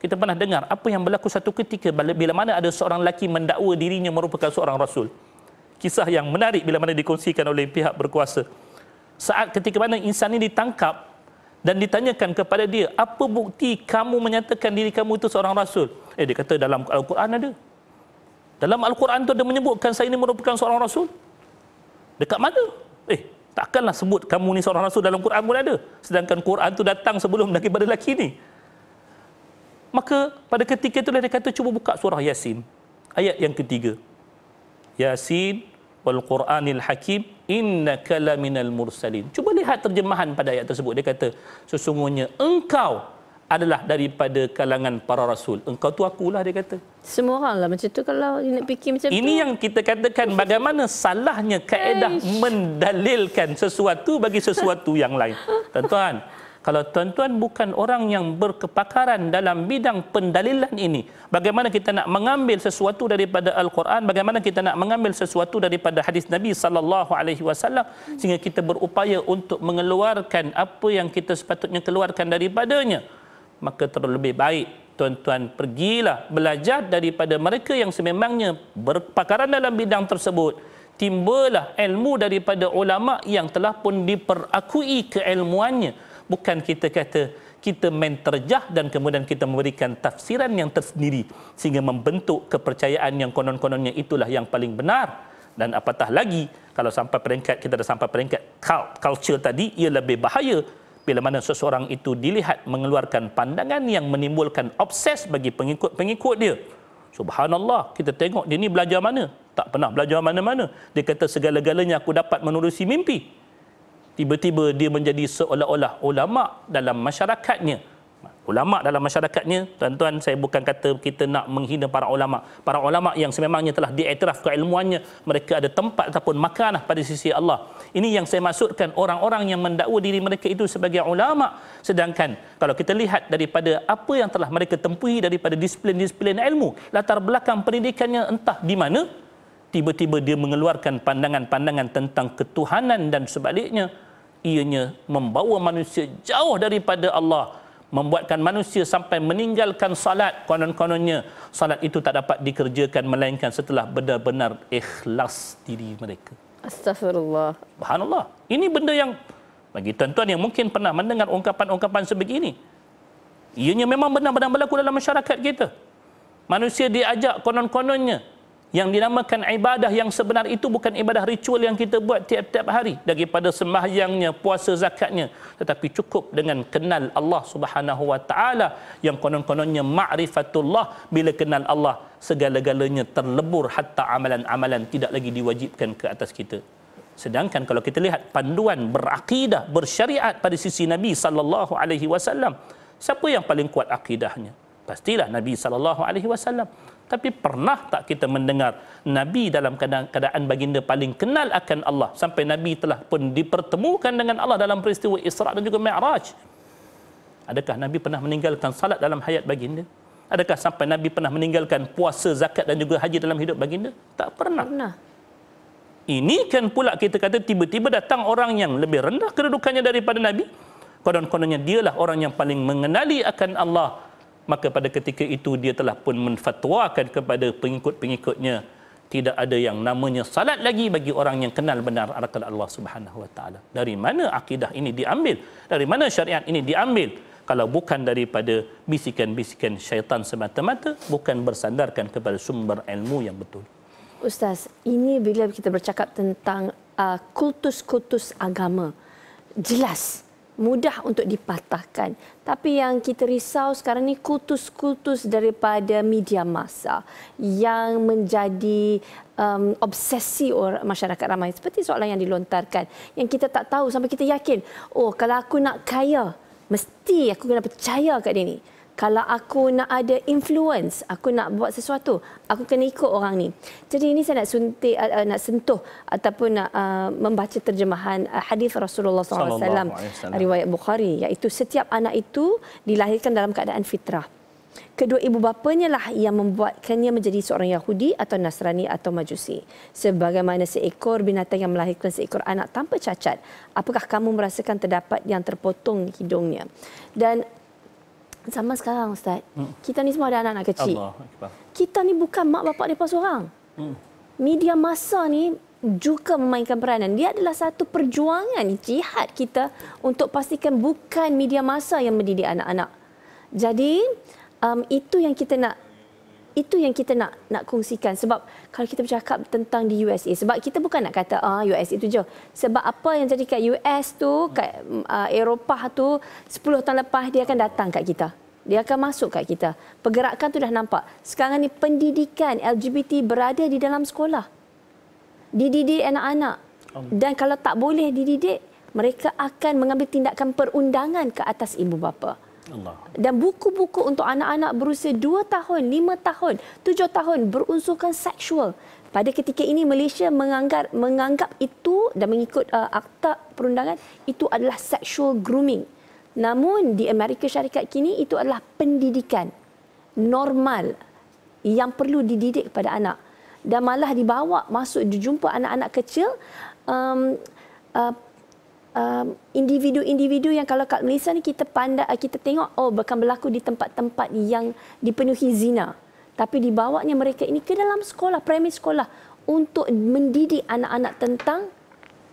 Kita pernah dengar apa yang berlaku satu ketika bila mana ada seorang lelaki mendakwa dirinya merupakan seorang rasul. Kisah yang menarik bila mana dikongsikan oleh pihak berkuasa. Saat ketika mana insan ini ditangkap dan ditanyakan kepada dia, apa bukti kamu menyatakan diri kamu itu seorang rasul? Eh dia kata dalam Al-Quran ada. Dalam Al-Quran tu ada menyebutkan saya ini merupakan seorang rasul. Dekat mana? Eh Takkanlah sebut kamu ni seorang rasul dalam Quran pun ada. Sedangkan Quran tu datang sebelum lagi pada lelaki ni. Maka pada ketika itu dia kata cuba buka surah Yasin. Ayat yang ketiga. Yasin wal Quranil Hakim Inna laminal mursalin. Cuba lihat terjemahan pada ayat tersebut. Dia kata sesungguhnya engkau adalah daripada kalangan para rasul. Engkau tu akulah dia kata. Semua orang lah macam tu kalau nak fikir macam ini tu. Ini yang kita katakan bagaimana salahnya kaedah Eish. mendalilkan sesuatu bagi sesuatu yang lain. Tuan-tuan, kalau tuan-tuan bukan orang yang berkepakaran dalam bidang pendalilan ini, bagaimana kita nak mengambil sesuatu daripada Al-Quran, bagaimana kita nak mengambil sesuatu daripada hadis Nabi sallallahu alaihi wasallam sehingga kita berupaya untuk mengeluarkan apa yang kita sepatutnya keluarkan daripadanya maka terlebih baik tuan-tuan pergilah belajar daripada mereka yang sememangnya berpakaran dalam bidang tersebut timbalah ilmu daripada ulama yang telah pun diperakui keilmuannya bukan kita kata kita main dan kemudian kita memberikan tafsiran yang tersendiri sehingga membentuk kepercayaan yang konon-kononnya itulah yang paling benar dan apatah lagi kalau sampai peringkat kita dah sampai peringkat culture tadi ia lebih bahaya bila mana seseorang itu dilihat mengeluarkan pandangan yang menimbulkan obses bagi pengikut-pengikut dia. Subhanallah, kita tengok dia ni belajar mana? Tak pernah belajar mana-mana. Dia kata segala-galanya aku dapat menerusi mimpi. Tiba-tiba dia menjadi seolah-olah ulama dalam masyarakatnya ulama dalam masyarakatnya tuan-tuan saya bukan kata kita nak menghina para ulama para ulama yang sememangnya telah diiktiraf keilmuannya mereka ada tempat ataupun makanah pada sisi Allah ini yang saya maksudkan orang-orang yang mendakwa diri mereka itu sebagai ulama sedangkan kalau kita lihat daripada apa yang telah mereka tempuhi daripada disiplin-disiplin ilmu latar belakang pendidikannya entah di mana tiba-tiba dia mengeluarkan pandangan-pandangan tentang ketuhanan dan sebaliknya ianya membawa manusia jauh daripada Allah membuatkan manusia sampai meninggalkan salat konon-kononnya salat itu tak dapat dikerjakan melainkan setelah benar-benar ikhlas diri mereka astagfirullah subhanallah ini benda yang bagi tuan-tuan yang mungkin pernah mendengar ungkapan-ungkapan sebegini ianya memang benar-benar berlaku dalam masyarakat kita manusia diajak konon-kononnya yang dinamakan ibadah yang sebenar itu bukan ibadah ritual yang kita buat tiap-tiap hari daripada sembahyangnya puasa zakatnya tetapi cukup dengan kenal Allah Subhanahu wa taala yang konon-kononnya makrifatullah bila kenal Allah segala-galanya terlebur hatta amalan-amalan tidak lagi diwajibkan ke atas kita sedangkan kalau kita lihat panduan berakidah bersyariat pada sisi Nabi sallallahu alaihi wasallam siapa yang paling kuat akidahnya pastilah Nabi sallallahu alaihi wasallam tapi pernah tak kita mendengar Nabi dalam keadaan, keadaan baginda paling kenal akan Allah sampai Nabi telah pun dipertemukan dengan Allah dalam peristiwa Isra' dan juga Mi'raj. Adakah Nabi pernah meninggalkan salat dalam hayat baginda? Adakah sampai Nabi pernah meninggalkan puasa, zakat dan juga haji dalam hidup baginda? Tak pernah. pernah. Ini kan pula kita kata tiba-tiba datang orang yang lebih rendah kedudukannya daripada Nabi. Konon-kononnya dialah orang yang paling mengenali akan Allah maka pada ketika itu dia telah pun menfatwakan kepada pengikut-pengikutnya tidak ada yang namanya salat lagi bagi orang yang kenal benar arakal Allah Subhanahu Wa Taala. Dari mana akidah ini diambil? Dari mana syariat ini diambil? Kalau bukan daripada bisikan-bisikan syaitan semata-mata, bukan bersandarkan kepada sumber ilmu yang betul. Ustaz, ini bila kita bercakap tentang uh, kultus-kultus agama, jelas mudah untuk dipatahkan. Tapi yang kita risau sekarang ni kutus-kutus daripada media masa yang menjadi um, obsesi orang masyarakat ramai seperti soalan yang dilontarkan yang kita tak tahu sampai kita yakin, oh kalau aku nak kaya mesti aku kena percaya kat dia ni kalau aku nak ada influence aku nak buat sesuatu aku kena ikut orang ni jadi ini saya nak suntik uh, uh nak sentuh ataupun nak uh, uh, membaca terjemahan uh, hadis Rasulullah SAW, SAW riwayat Bukhari iaitu setiap anak itu dilahirkan dalam keadaan fitrah kedua ibu bapanya lah yang membuatkannya menjadi seorang Yahudi atau Nasrani atau Majusi sebagaimana seekor binatang yang melahirkan seekor anak tanpa cacat apakah kamu merasakan terdapat yang terpotong hidungnya dan sama sekarang Ustaz. Hmm. Kita ni semua ada anak-anak kecil. Allah. Kita ni bukan mak bapak mereka seorang. Hmm. Media masa ni juga memainkan peranan. Dia adalah satu perjuangan, jihad kita untuk pastikan bukan media masa yang mendidik anak-anak. Jadi, um, itu yang kita nak itu yang kita nak nak kongsikan sebab kalau kita bercakap tentang di USA sebab kita bukan nak kata ah USA itu je sebab apa yang jadi kat US tu kat uh, Eropah tu 10 tahun lepas dia akan datang kat kita dia akan masuk kat kita pergerakan tu dah nampak sekarang ni pendidikan LGBT berada di dalam sekolah dididik anak-anak dan kalau tak boleh dididik mereka akan mengambil tindakan perundangan ke atas ibu bapa. Dan buku-buku untuk anak-anak berusia 2 tahun, 5 tahun, 7 tahun berunsurkan seksual. Pada ketika ini Malaysia menganggap menganggap itu dan mengikut uh, akta perundangan itu adalah sexual grooming. Namun di Amerika Syarikat kini itu adalah pendidikan normal yang perlu dididik kepada anak dan malah dibawa masuk jumpa anak-anak kecil um, uh, um, individu-individu yang kalau kat Malaysia ni kita pandai uh, kita tengok oh bukan berlaku di tempat-tempat yang dipenuhi zina tapi dibawanya mereka ini ke dalam sekolah primary sekolah untuk mendidik anak-anak tentang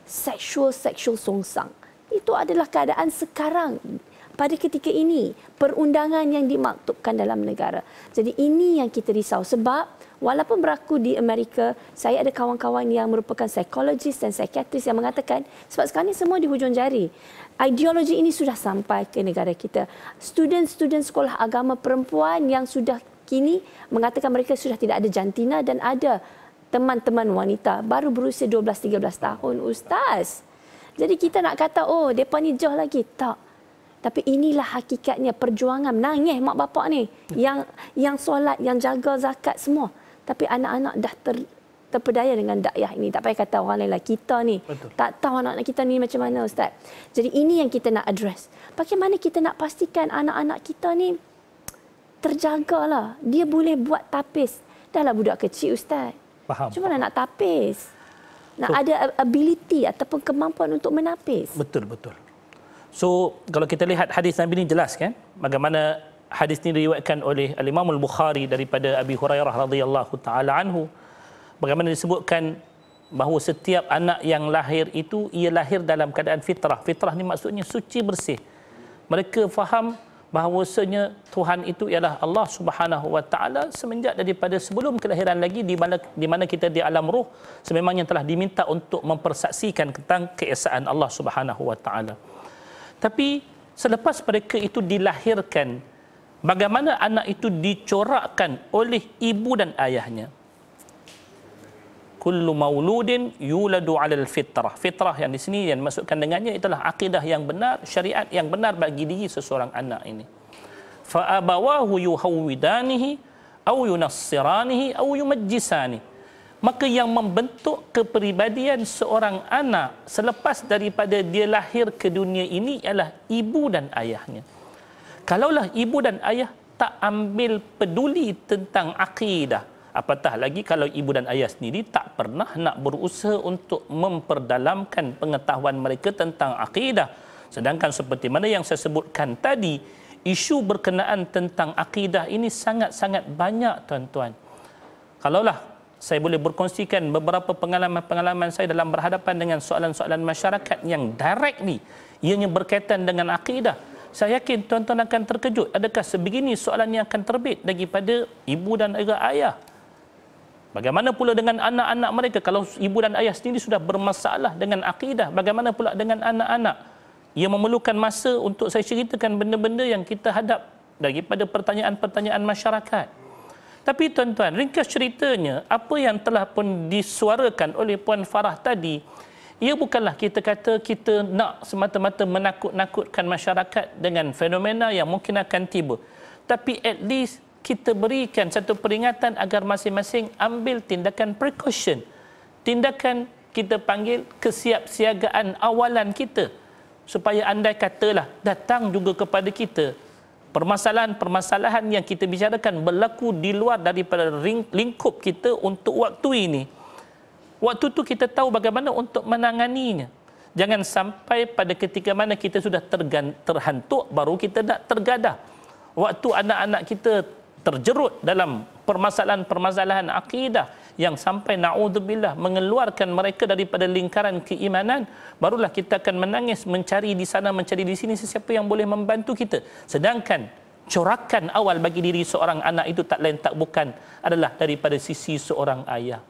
sexual sexual songsang itu adalah keadaan sekarang pada ketika ini perundangan yang dimaktubkan dalam negara. Jadi ini yang kita risau sebab Walaupun berlaku di Amerika, saya ada kawan-kawan yang merupakan psikologis dan psikiatris yang mengatakan sebab sekarang ini semua di hujung jari. Ideologi ini sudah sampai ke negara kita. Student-student sekolah agama perempuan yang sudah kini mengatakan mereka sudah tidak ada jantina dan ada teman-teman wanita baru berusia 12-13 tahun. Ustaz, jadi kita nak kata, oh, mereka ni jauh lagi. Tak, tapi inilah hakikatnya perjuangan Nangis mak bapak ni. Yang yang solat, yang jaga zakat semua. Tapi anak-anak dah ter, terpedaya dengan dakyah ini. Tak payah kata orang lain lah. Kita ni Betul. tak tahu anak-anak kita ni macam mana Ustaz. Jadi ini yang kita nak address. Bagaimana kita nak pastikan anak-anak kita ni terjaga lah. Dia boleh buat tapis. Dahlah budak kecil Ustaz. Faham. Cuma nak tapis. Nak so, ada ability ataupun kemampuan untuk menapis. Betul, betul. So kalau kita lihat hadis Nabi ini jelas kan bagaimana hadis ini diriwayatkan oleh Al Imam Al Bukhari daripada Abi Hurairah radhiyallahu taala anhu bagaimana disebutkan bahawa setiap anak yang lahir itu ia lahir dalam keadaan fitrah. Fitrah ni maksudnya suci bersih. Mereka faham bahawasanya Tuhan itu ialah Allah Subhanahu wa taala semenjak daripada sebelum kelahiran lagi di mana di mana kita di alam ruh sememangnya telah diminta untuk mempersaksikan tentang keesaan Allah Subhanahu wa taala. Tapi selepas mereka itu dilahirkan, bagaimana anak itu dicorakkan oleh ibu dan ayahnya? Kullu mauludin yuladu alal fitrah. Fitrah yang di sini yang dimaksudkan dengannya itulah akidah yang benar, syariat yang benar bagi diri seseorang anak ini. Fa'abawahu yuhawidanihi au yunassiranihi au yumajjisanihi maka yang membentuk kepribadian seorang anak selepas daripada dia lahir ke dunia ini ialah ibu dan ayahnya. Kalaulah ibu dan ayah tak ambil peduli tentang akidah, apatah lagi kalau ibu dan ayah sendiri tak pernah nak berusaha untuk memperdalamkan pengetahuan mereka tentang akidah. Sedangkan seperti mana yang saya sebutkan tadi, isu berkenaan tentang akidah ini sangat-sangat banyak tuan-tuan. Kalaulah saya boleh berkongsikan beberapa pengalaman-pengalaman saya dalam berhadapan dengan soalan-soalan masyarakat yang direct ni ianya berkaitan dengan akidah saya yakin tuan-tuan akan terkejut adakah sebegini soalan yang akan terbit daripada ibu dan juga ayah bagaimana pula dengan anak-anak mereka kalau ibu dan ayah sendiri sudah bermasalah dengan akidah bagaimana pula dengan anak-anak ia memerlukan masa untuk saya ceritakan benda-benda yang kita hadap daripada pertanyaan-pertanyaan masyarakat tapi tuan-tuan, ringkas ceritanya, apa yang telah pun disuarakan oleh Puan Farah tadi, ia bukanlah kita kata kita nak semata-mata menakut-nakutkan masyarakat dengan fenomena yang mungkin akan tiba. Tapi at least kita berikan satu peringatan agar masing-masing ambil tindakan precaution. Tindakan kita panggil kesiapsiagaan awalan kita. Supaya andai katalah datang juga kepada kita, permasalahan-permasalahan yang kita bicarakan berlaku di luar daripada lingkup kita untuk waktu ini. Waktu tu kita tahu bagaimana untuk menanganinya. Jangan sampai pada ketika mana kita sudah tergan, terhantuk baru kita nak tergadah. Waktu anak-anak kita terjerut dalam permasalahan-permasalahan akidah yang sampai naudzubillah mengeluarkan mereka daripada lingkaran keimanan barulah kita akan menangis mencari di sana mencari di sini sesiapa yang boleh membantu kita sedangkan corakan awal bagi diri seorang anak itu tak lain tak bukan adalah daripada sisi seorang ayah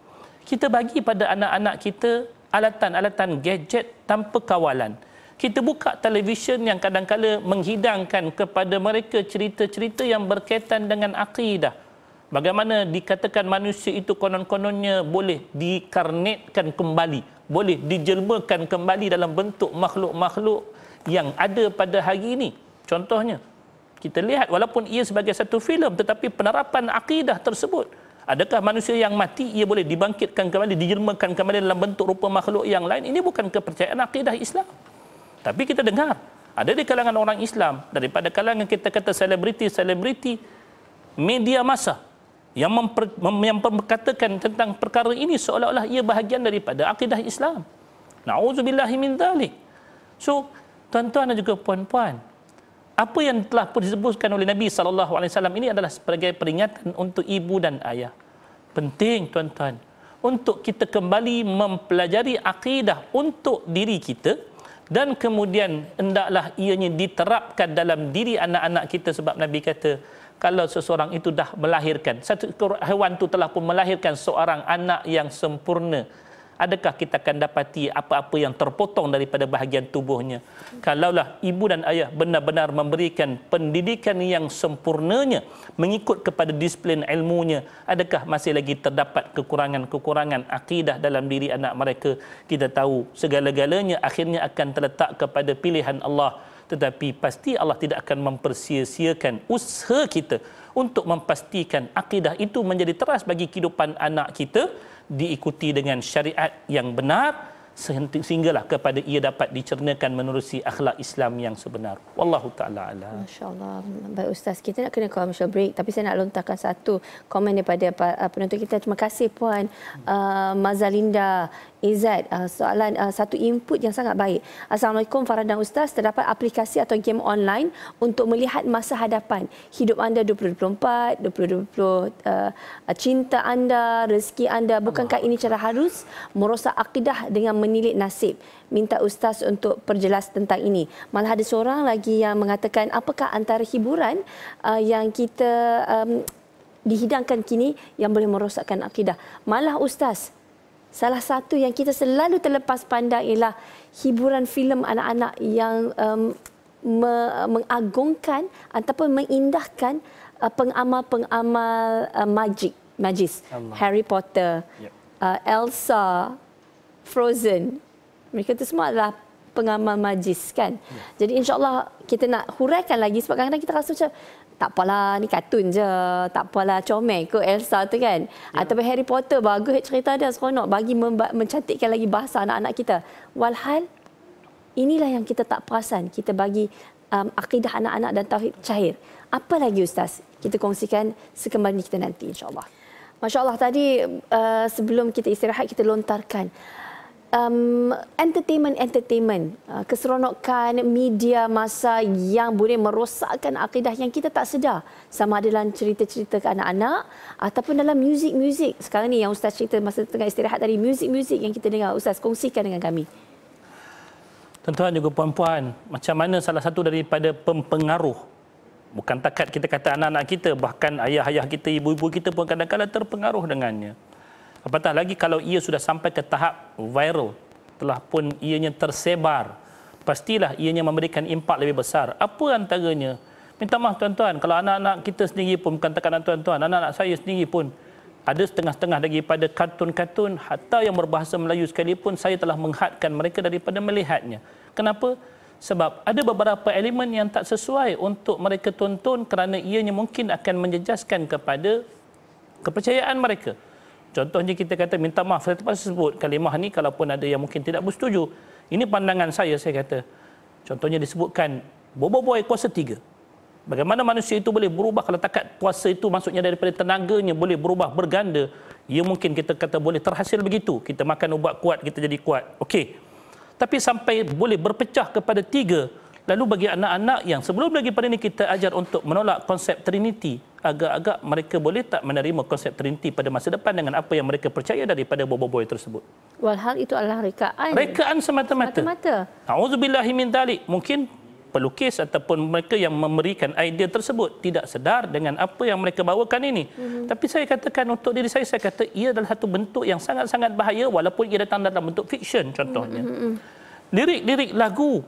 kita bagi pada anak-anak kita alatan-alatan gadget tanpa kawalan kita buka televisyen yang kadang kadangkala menghidangkan kepada mereka cerita-cerita yang berkaitan dengan akidah. Bagaimana dikatakan manusia itu konon-kononnya boleh dikarnetkan kembali, boleh dijelmakan kembali dalam bentuk makhluk-makhluk yang ada pada hari ini. Contohnya, kita lihat walaupun ia sebagai satu filem tetapi penerapan akidah tersebut Adakah manusia yang mati ia boleh dibangkitkan kembali, dijelmakan kembali dalam bentuk rupa makhluk yang lain? Ini bukan kepercayaan akidah Islam. Tapi kita dengar ada di kalangan orang Islam daripada kalangan kita kata selebriti-selebriti media masa yang memper, mem, yang memperkatakan tentang perkara ini seolah-olah ia bahagian daripada akidah Islam. Nauzubillahi min dalik. So, tuan-tuan dan juga puan-puan, apa yang telah pun disebutkan oleh Nabi saw ini adalah sebagai peringatan untuk ibu dan ayah. Penting tuan-tuan untuk kita kembali mempelajari akidah untuk diri kita, dan kemudian hendaklah ianya diterapkan dalam diri anak-anak kita sebab Nabi kata kalau seseorang itu dah melahirkan satu hewan itu telah pun melahirkan seorang anak yang sempurna adakah kita akan dapati apa-apa yang terpotong daripada bahagian tubuhnya kalaulah ibu dan ayah benar-benar memberikan pendidikan yang sempurnanya mengikut kepada disiplin ilmunya adakah masih lagi terdapat kekurangan-kekurangan akidah dalam diri anak mereka kita tahu segala-galanya akhirnya akan terletak kepada pilihan Allah tetapi pasti Allah tidak akan mempersia usaha kita untuk memastikan akidah itu menjadi teras bagi kehidupan anak kita diikuti dengan syariat yang benar sehinggalah kepada ia dapat dicernakan menerusi akhlak Islam yang sebenar. Wallahu taala alam. Masya-Allah. Baik ustaz, kita nak kena commercial break tapi saya nak lontarkan satu komen daripada uh, penonton kita. Terima kasih puan uh, Mazalinda Izzat, uh, soalan uh, satu input yang sangat baik. Assalamualaikum Farah dan Ustaz, terdapat aplikasi atau game online untuk melihat masa hadapan. Hidup anda 2024, 2020, uh, cinta anda, rezeki anda. Bukankah ini cara harus merosak akidah dengan menilik nasib? Minta Ustaz untuk perjelas tentang ini. Malah ada seorang lagi yang mengatakan apakah antara hiburan uh, yang kita um, dihidangkan kini yang boleh merosakkan akidah. Malah Ustaz, Salah satu yang kita selalu terlepas pandang ialah hiburan filem anak-anak yang um, me- mengagungkan ataupun mengindahkan uh, pengamal-pengamal uh, magic, magis. Allah. Harry Potter, yep. uh, Elsa, Frozen. Mereka itu semua adalah pengamal magis kan. Ya. Jadi insyaallah kita nak huraikan lagi sebab kadang-kadang kita rasa macam tak apalah ni kartun je tak apalah comel ke Elsa tu kan yeah. ataupun Harry Potter bagus cerita dia seronok bagi mencantikkan lagi bahasa anak-anak kita walhal inilah yang kita tak perasan kita bagi um, akidah anak-anak dan tauhid cair apa lagi ustaz kita kongsikan sekembali kita nanti insyaallah Allah tadi uh, sebelum kita istirahat kita lontarkan um, entertainment-entertainment, uh, keseronokan media masa yang boleh merosakkan akidah yang kita tak sedar. Sama ada dalam cerita-cerita ke anak-anak ataupun dalam muzik-muzik. Sekarang ni yang Ustaz cerita masa tengah istirahat dari muzik-muzik yang kita dengar. Ustaz, kongsikan dengan kami. Tuan-tuan juga puan-puan, macam mana salah satu daripada pempengaruh Bukan takat kita kata anak-anak kita, bahkan ayah-ayah kita, ibu-ibu kita pun kadang-kadang terpengaruh dengannya. Apatah lagi kalau ia sudah sampai ke tahap viral, telah pun ianya tersebar, pastilah ianya memberikan impak lebih besar. Apa antaranya? Minta maaf tuan-tuan, kalau anak-anak kita sendiri pun, bukan tekanan tuan-tuan, anak-anak saya sendiri pun, ada setengah-setengah daripada kartun-kartun atau yang berbahasa Melayu sekalipun, saya telah menghadkan mereka daripada melihatnya. Kenapa? Sebab ada beberapa elemen yang tak sesuai untuk mereka tonton kerana ianya mungkin akan menjejaskan kepada kepercayaan mereka. Contohnya kita kata minta maaf selepas sebut kalimah ni kalaupun ada yang mungkin tidak bersetuju. Ini pandangan saya saya kata. Contohnya disebutkan boboiboy kuasa tiga. Bagaimana manusia itu boleh berubah kalau takat kuasa itu maksudnya daripada tenaganya boleh berubah berganda. Ia ya, mungkin kita kata boleh terhasil begitu. Kita makan ubat kuat, kita jadi kuat. Okey. Tapi sampai boleh berpecah kepada tiga. Lalu bagi anak-anak yang sebelum lagi pada ini kita ajar untuk menolak konsep Trinity agak-agak mereka boleh tak menerima konsep Trinity pada masa depan dengan apa yang mereka percaya daripada boboiboy tersebut. Walhal itu adalah rekaan. Rekaan semata-mata. Auzubillahi min dalik. Mungkin pelukis ataupun mereka yang memberikan idea tersebut tidak sedar dengan apa yang mereka bawakan ini. Mm-hmm. Tapi saya katakan untuk diri saya saya kata ia adalah satu bentuk yang sangat-sangat bahaya walaupun ia datang dalam bentuk fiction contohnya. Mm-hmm. Lirik-lirik lagu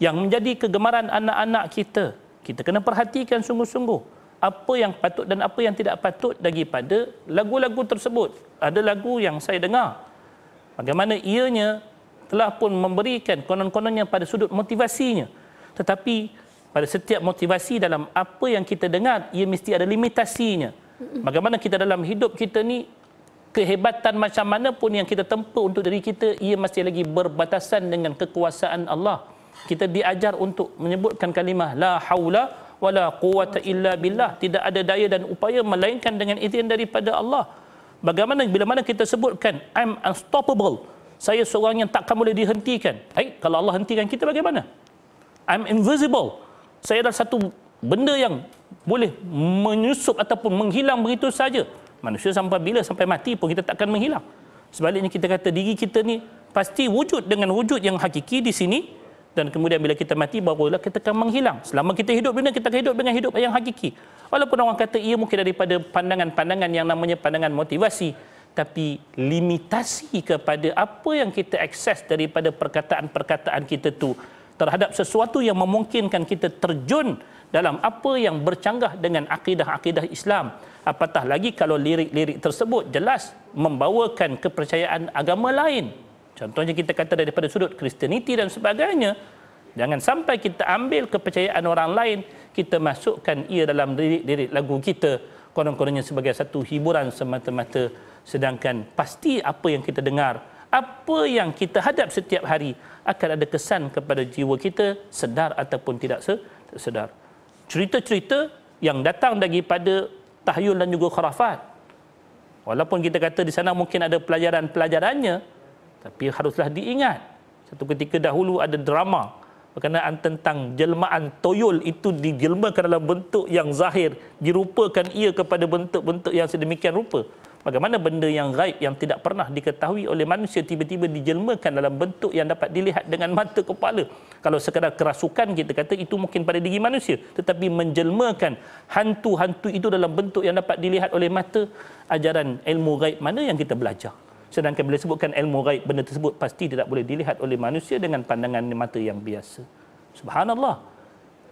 yang menjadi kegemaran anak-anak kita. Kita kena perhatikan sungguh-sungguh apa yang patut dan apa yang tidak patut daripada lagu-lagu tersebut. Ada lagu yang saya dengar. Bagaimana ianya telah pun memberikan konon-kononnya pada sudut motivasinya. Tetapi pada setiap motivasi dalam apa yang kita dengar, ia mesti ada limitasinya. Bagaimana kita dalam hidup kita ni kehebatan macam mana pun yang kita tempu untuk diri kita, ia masih lagi berbatasan dengan kekuasaan Allah. Kita diajar untuk menyebutkan kalimah La hawla wala quwata illa billah tidak ada daya dan upaya melainkan dengan izin daripada Allah bagaimana bila mana kita sebutkan i'm unstoppable saya seorang yang takkan boleh dihentikan hey, kalau Allah hentikan kita bagaimana i'm invisible saya adalah satu benda yang boleh menyusup ataupun menghilang begitu saja manusia sampai bila sampai mati pun kita takkan menghilang sebaliknya kita kata diri kita ni pasti wujud dengan wujud yang hakiki di sini dan kemudian bila kita mati barulah kita akan menghilang selama kita hidup dunia kita akan hidup dengan hidup yang hakiki walaupun orang kata ia mungkin daripada pandangan-pandangan yang namanya pandangan motivasi tapi limitasi kepada apa yang kita akses daripada perkataan-perkataan kita tu terhadap sesuatu yang memungkinkan kita terjun dalam apa yang bercanggah dengan akidah-akidah Islam apatah lagi kalau lirik-lirik tersebut jelas membawakan kepercayaan agama lain Contohnya kita kata daripada sudut kristianiti dan sebagainya. Jangan sampai kita ambil kepercayaan orang lain, kita masukkan ia dalam diri lirik lagu kita, konon-kononnya sebagai satu hiburan semata-mata. Sedangkan pasti apa yang kita dengar, apa yang kita hadap setiap hari, akan ada kesan kepada jiwa kita, sedar ataupun tidak sedar. Cerita-cerita yang datang daripada tahyul dan juga khurafat. Walaupun kita kata di sana mungkin ada pelajaran-pelajarannya, tapi haruslah diingat satu ketika dahulu ada drama berkenaan tentang jelmaan toyol itu dijelmakan dalam bentuk yang zahir, dirupakan ia kepada bentuk-bentuk yang sedemikian rupa. Bagaimana benda yang gaib yang tidak pernah diketahui oleh manusia tiba-tiba dijelmakan dalam bentuk yang dapat dilihat dengan mata kepala. Kalau sekadar kerasukan kita kata itu mungkin pada diri manusia. Tetapi menjelmakan hantu-hantu itu dalam bentuk yang dapat dilihat oleh mata ajaran ilmu gaib mana yang kita belajar. Sedangkan bila sebutkan ilmu ghaib, benda tersebut pasti tidak boleh dilihat oleh manusia dengan pandangan mata yang biasa. Subhanallah.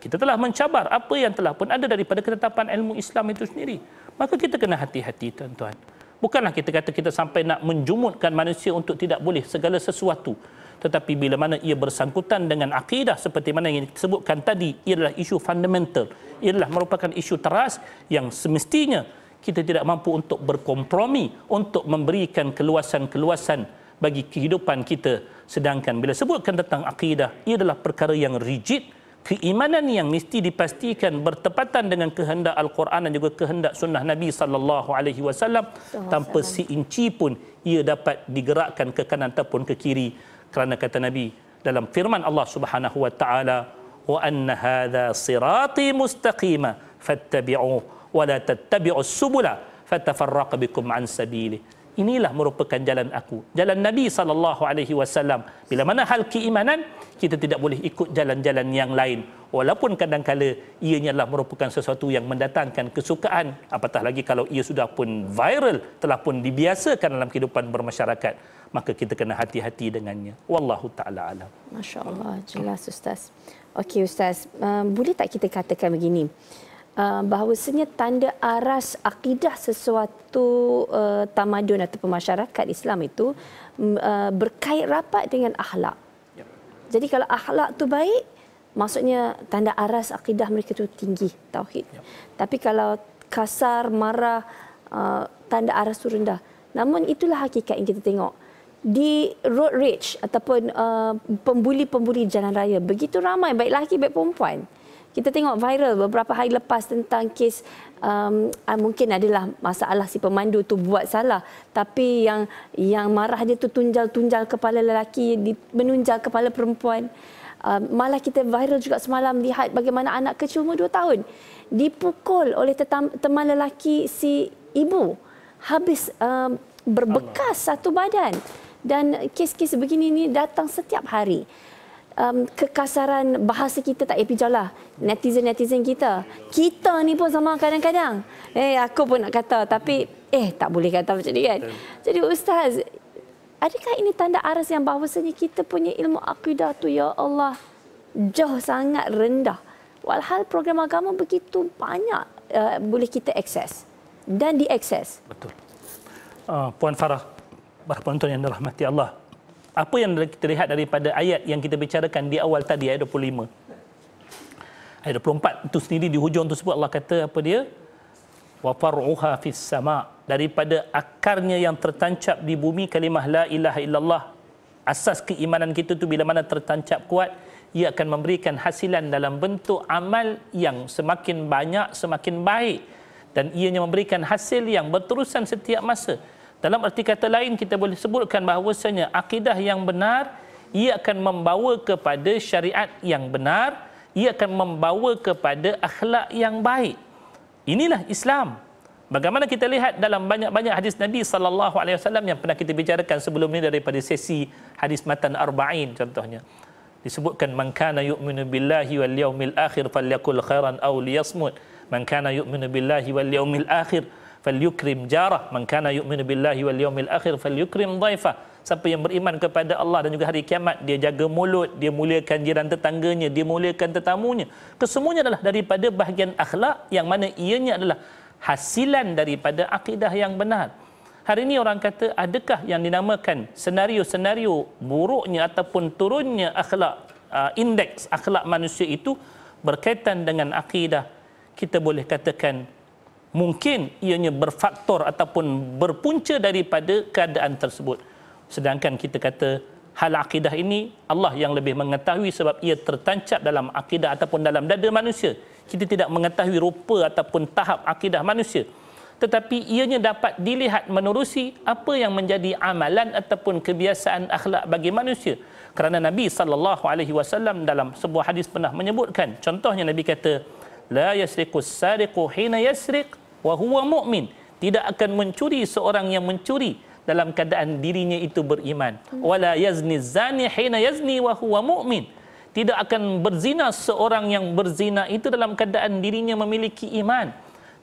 Kita telah mencabar apa yang telah pun ada daripada ketetapan ilmu Islam itu sendiri. Maka kita kena hati-hati tuan-tuan. Bukanlah kita kata kita sampai nak menjumutkan manusia untuk tidak boleh segala sesuatu. Tetapi bila mana ia bersangkutan dengan akidah seperti mana yang disebutkan tadi, ia adalah isu fundamental. Ia adalah merupakan isu teras yang semestinya kita tidak mampu untuk berkompromi untuk memberikan keluasan-keluasan bagi kehidupan kita sedangkan bila sebutkan tentang akidah ia adalah perkara yang rigid keimanan yang mesti dipastikan bertepatan dengan kehendak al-Quran dan juga kehendak sunnah Nabi sallallahu alaihi wasallam tanpa si inci pun ia dapat digerakkan ke kanan ataupun ke kiri kerana kata Nabi dalam firman Allah Subhanahu wa taala anna hadha sirati mustaqima fattabi'uhu wala tattabi'us subula fatafarraqa bikum an sabili inilah merupakan jalan aku jalan nabi sallallahu alaihi wasallam bila mana hal keimanan kita tidak boleh ikut jalan-jalan yang lain walaupun kadang-kala ianya lah merupakan sesuatu yang mendatangkan kesukaan apatah lagi kalau ia sudah pun viral telah pun dibiasakan dalam kehidupan bermasyarakat maka kita kena hati-hati dengannya wallahu taala alam masyaallah jelas ustaz okey ustaz uh, boleh tak kita katakan begini Ah, bahawasanya tanda aras akidah sesuatu uh, tamadun atau masyarakat Islam itu uh, berkait rapat dengan akhlak. Ya. Jadi kalau akhlak tu baik, maksudnya tanda aras akidah mereka tu tinggi tauhid. Ya. Tapi kalau kasar, marah, uh, tanda aras tu rendah. Namun itulah hakikat yang kita tengok di road rage ataupun uh, pembuli-pembuli jalan raya begitu ramai baik lelaki baik perempuan kita tengok viral beberapa hari lepas tentang kes um, ah, mungkin adalah masalah si pemandu tu buat salah tapi yang yang marah dia tu tunjal-tunjal kepala lelaki menunjal kepala perempuan um, malah kita viral juga semalam lihat bagaimana anak kecil umur 2 tahun dipukul oleh tetam, teman lelaki si ibu habis um, berbekas Allah. satu badan dan kes-kes begini ni datang setiap hari um, kekasaran bahasa kita tak payah lah. Netizen-netizen kita. Kita ni pun sama kadang-kadang. Eh, aku pun nak kata. Tapi, eh, tak boleh kata macam ni kan. Jadi, Ustaz, adakah ini tanda aras yang bahawasanya kita punya ilmu akidah tu, Ya Allah, jauh sangat rendah. Walhal program agama begitu banyak uh, boleh kita akses dan diakses. Betul. Uh, Puan Farah, para penonton yang dirahmati Allah, apa yang kita lihat daripada ayat yang kita bicarakan di awal tadi ayat 25 ayat 24 itu sendiri di hujung tu sebut Allah kata apa dia wa faruha fis sama daripada akarnya yang tertancap di bumi kalimah la ilaha illallah asas keimanan kita tu bila mana tertancap kuat ia akan memberikan hasilan dalam bentuk amal yang semakin banyak semakin baik dan ianya memberikan hasil yang berterusan setiap masa dalam arti kata lain kita boleh sebutkan bahawasanya akidah yang benar ia akan membawa kepada syariat yang benar, ia akan membawa kepada akhlak yang baik. Inilah Islam. Bagaimana kita lihat dalam banyak-banyak hadis Nabi sallallahu alaihi wasallam yang pernah kita bicarakan sebelum ini daripada sesi hadis matan arba'in contohnya. Disebutkan man kana yu'minu billahi wal yaumil akhir falyakul khairan aw liyasmut. Man kana yu'minu billahi wal yaumil akhir falyukrim jarah man kana yu'minu billahi wal yawmil akhir falyukrim dhaifa siapa yang beriman kepada Allah dan juga hari kiamat dia jaga mulut dia muliakan jiran tetangganya dia muliakan tetamunya kesemuanya adalah daripada bahagian akhlak yang mana ianya adalah hasilan daripada akidah yang benar hari ini orang kata adakah yang dinamakan senario-senario buruknya ataupun turunnya akhlak uh, indeks akhlak manusia itu berkaitan dengan akidah kita boleh katakan mungkin ianya berfaktor ataupun berpunca daripada keadaan tersebut sedangkan kita kata hal akidah ini Allah yang lebih mengetahui sebab ia tertancap dalam akidah ataupun dalam dada manusia kita tidak mengetahui rupa ataupun tahap akidah manusia tetapi ianya dapat dilihat menerusi apa yang menjadi amalan ataupun kebiasaan akhlak bagi manusia kerana Nabi sallallahu alaihi wasallam dalam sebuah hadis pernah menyebutkan contohnya Nabi kata la yasriqu as-sariqu hina yasriq wa huwa mu'min tidak akan mencuri seorang yang mencuri dalam keadaan dirinya itu beriman hmm. wala yazni zani hina yazni wa huwa mu'min tidak akan berzina seorang yang berzina itu dalam keadaan dirinya memiliki iman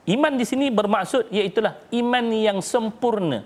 iman di sini bermaksud iaitulah iman yang sempurna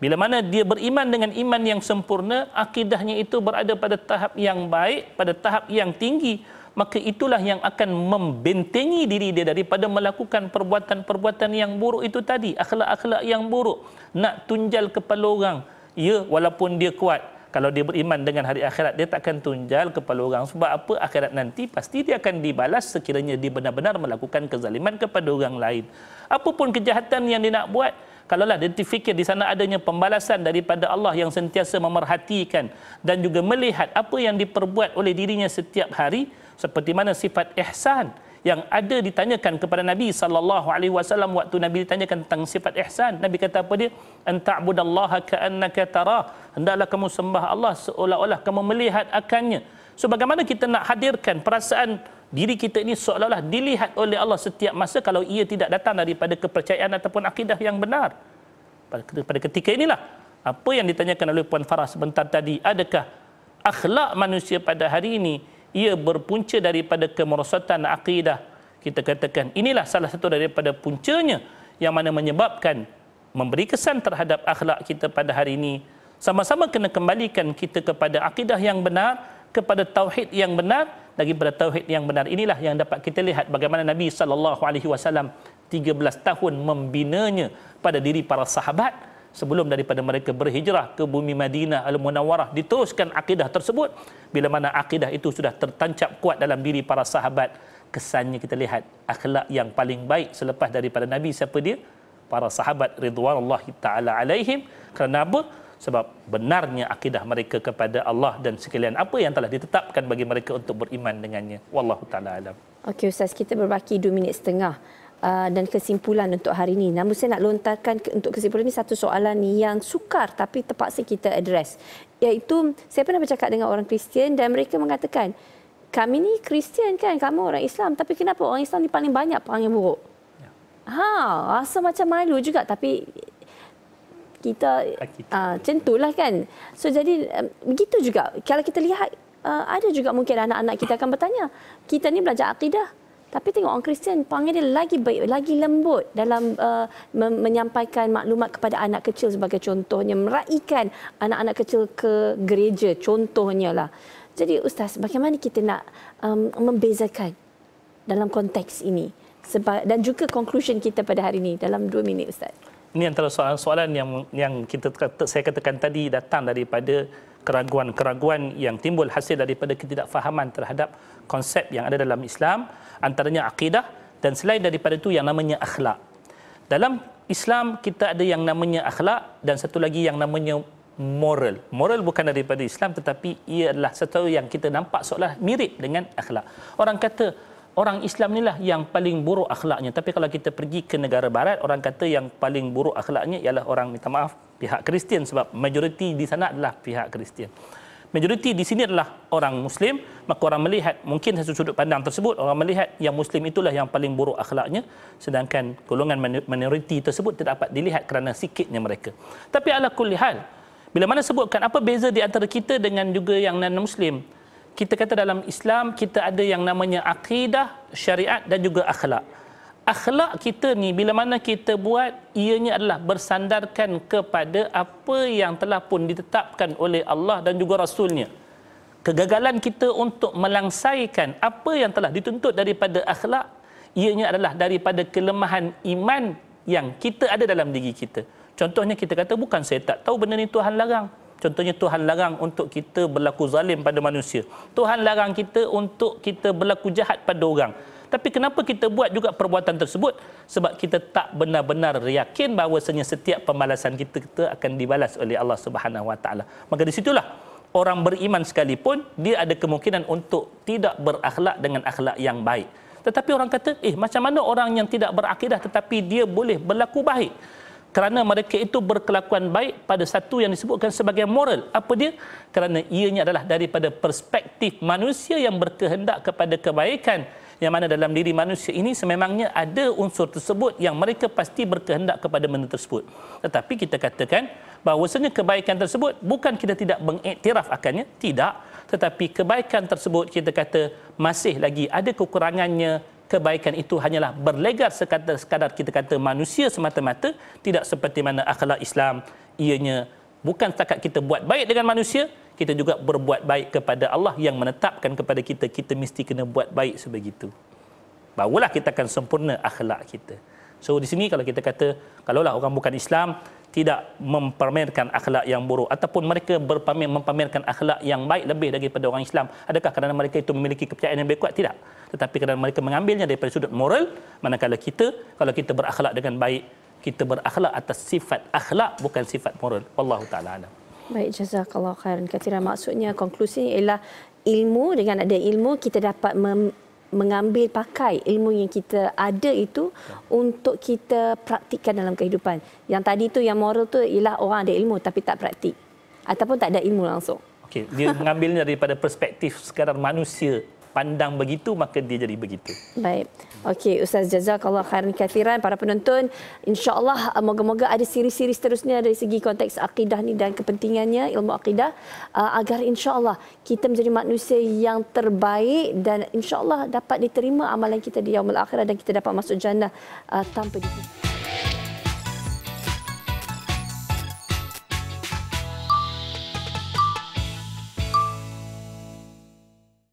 bila mana dia beriman dengan iman yang sempurna akidahnya itu berada pada tahap yang baik pada tahap yang tinggi maka itulah yang akan membentengi diri dia daripada melakukan perbuatan-perbuatan yang buruk itu tadi akhlak-akhlak yang buruk nak tunjal kepala orang ya walaupun dia kuat kalau dia beriman dengan hari akhirat dia takkan tunjal kepala orang sebab apa akhirat nanti pasti dia akan dibalas sekiranya dia benar-benar melakukan kezaliman kepada orang lain apapun kejahatan yang dia nak buat kalaulah dia fikir di sana adanya pembalasan daripada Allah yang sentiasa memerhatikan dan juga melihat apa yang diperbuat oleh dirinya setiap hari seperti mana sifat ihsan yang ada ditanyakan kepada Nabi sallallahu alaihi wasallam waktu Nabi ditanyakan tentang sifat ihsan Nabi kata apa dia anta'budallaha ka'annaka tara hendaklah kamu sembah Allah seolah-olah kamu melihat akannya so bagaimana kita nak hadirkan perasaan diri kita ini seolah-olah dilihat oleh Allah setiap masa kalau ia tidak datang daripada kepercayaan ataupun akidah yang benar pada ketika inilah apa yang ditanyakan oleh puan Farah sebentar tadi adakah akhlak manusia pada hari ini ia berpunca daripada kemerosotan akidah kita katakan inilah salah satu daripada puncanya yang mana menyebabkan memberi kesan terhadap akhlak kita pada hari ini sama-sama kena kembalikan kita kepada akidah yang benar kepada tauhid yang benar lagi pada tauhid yang benar inilah yang dapat kita lihat bagaimana Nabi saw alaihi wasallam 13 tahun membinanya pada diri para sahabat sebelum daripada mereka berhijrah ke bumi Madinah Al-Munawarah diteruskan akidah tersebut bila mana akidah itu sudah tertancap kuat dalam diri para sahabat kesannya kita lihat akhlak yang paling baik selepas daripada Nabi siapa dia? para sahabat ridwanullahi taala alaihim kerana apa? sebab benarnya akidah mereka kepada Allah dan sekalian apa yang telah ditetapkan bagi mereka untuk beriman dengannya wallahu taala alam okey ustaz kita berbaki 2 minit setengah Uh, dan kesimpulan untuk hari ini. Namun saya nak lontarkan untuk kesimpulan ini satu soalan yang sukar tapi terpaksa kita address. Iaitu saya pernah bercakap dengan orang Kristian dan mereka mengatakan, kami ni Kristian kan, kamu orang Islam tapi kenapa orang Islam ni paling banyak perangai buruk? Ya. Ha, rasa macam malu juga tapi kita ah, centulah kan. So jadi begitu juga kalau kita lihat Uh, ada juga mungkin anak-anak kita akan bertanya kita ni belajar akidah tapi tengok orang Kristian panggil dia lagi baik, lagi lembut dalam uh, menyampaikan maklumat kepada anak kecil sebagai contohnya meraikan anak-anak kecil ke gereja contohnya lah. Jadi ustaz, bagaimana kita nak um, membezakan dalam konteks ini dan juga conclusion kita pada hari ini dalam dua minit ustaz. Ini antara soalan-soalan yang yang kita saya katakan tadi datang daripada keraguan-keraguan yang timbul hasil daripada ketidakfahaman terhadap konsep yang ada dalam Islam antaranya akidah dan selain daripada itu yang namanya akhlak. Dalam Islam kita ada yang namanya akhlak dan satu lagi yang namanya moral. Moral bukan daripada Islam tetapi ia adalah satu yang kita nampak seolah mirip dengan akhlak. Orang kata orang Islam inilah yang paling buruk akhlaknya. Tapi kalau kita pergi ke negara barat, orang kata yang paling buruk akhlaknya ialah orang minta maaf pihak Kristian sebab majoriti di sana adalah pihak Kristian majoriti di sini adalah orang muslim maka orang melihat mungkin dari sudut pandang tersebut orang melihat yang muslim itulah yang paling buruk akhlaknya sedangkan golongan minoriti tersebut tidak dapat dilihat kerana sikitnya mereka tapi ala kulli hal bila mana sebutkan apa beza di antara kita dengan juga yang non muslim kita kata dalam Islam kita ada yang namanya akidah syariat dan juga akhlak akhlak kita ni bila mana kita buat ianya adalah bersandarkan kepada apa yang telah pun ditetapkan oleh Allah dan juga Rasulnya. Kegagalan kita untuk melangsaikan apa yang telah dituntut daripada akhlak ianya adalah daripada kelemahan iman yang kita ada dalam diri kita. Contohnya kita kata bukan saya tak tahu benda ni Tuhan larang. Contohnya Tuhan larang untuk kita berlaku zalim pada manusia. Tuhan larang kita untuk kita berlaku jahat pada orang. Tapi kenapa kita buat juga perbuatan tersebut? Sebab kita tak benar-benar yakin bahawasanya setiap pembalasan kita, kita akan dibalas oleh Allah Subhanahu Wa Maka di situlah orang beriman sekalipun dia ada kemungkinan untuk tidak berakhlak dengan akhlak yang baik. Tetapi orang kata, eh macam mana orang yang tidak berakidah tetapi dia boleh berlaku baik? Kerana mereka itu berkelakuan baik pada satu yang disebutkan sebagai moral. Apa dia? Kerana ianya adalah daripada perspektif manusia yang berkehendak kepada kebaikan yang mana dalam diri manusia ini sememangnya ada unsur tersebut yang mereka pasti berkehendak kepada benda tersebut. Tetapi kita katakan bahawasanya kebaikan tersebut bukan kita tidak mengiktiraf akannya, tidak. Tetapi kebaikan tersebut kita kata masih lagi ada kekurangannya kebaikan itu hanyalah berlegar sekadar, sekadar kita kata manusia semata-mata tidak seperti mana akhlak Islam ianya bukan setakat kita buat baik dengan manusia kita juga berbuat baik kepada Allah yang menetapkan kepada kita kita mesti kena buat baik sebegitu barulah kita akan sempurna akhlak kita so di sini kalau kita kata kalaulah orang bukan Islam tidak mempamerkan akhlak yang buruk ataupun mereka berpamer mempamerkan akhlak yang baik lebih daripada orang Islam adakah kerana mereka itu memiliki kepercayaan yang lebih kuat tidak tetapi kerana mereka mengambilnya daripada sudut moral manakala kita kalau kita berakhlak dengan baik kita berakhlak atas sifat akhlak bukan sifat moral wallahu taala alam Baik, jazakallah khairan katira. Maksudnya konklusi ialah ilmu dengan ada ilmu kita dapat mem- mengambil pakai ilmu yang kita ada itu untuk kita praktikkan dalam kehidupan. Yang tadi tu yang moral tu ialah orang ada ilmu tapi tak praktik ataupun tak ada ilmu langsung. Okey, dia mengambilnya daripada perspektif sekadar manusia pandang begitu maka dia jadi begitu. Baik. Okey Ustaz kalau khairan kathiran para penonton insya Allah, uh, moga-moga ada siri-siri seterusnya dari segi konteks akidah ni dan kepentingannya ilmu akidah uh, agar insya Allah kita menjadi manusia yang terbaik dan insya Allah dapat diterima amalan kita di yaumul akhirah dan kita dapat masuk jannah uh, tanpa dihukum.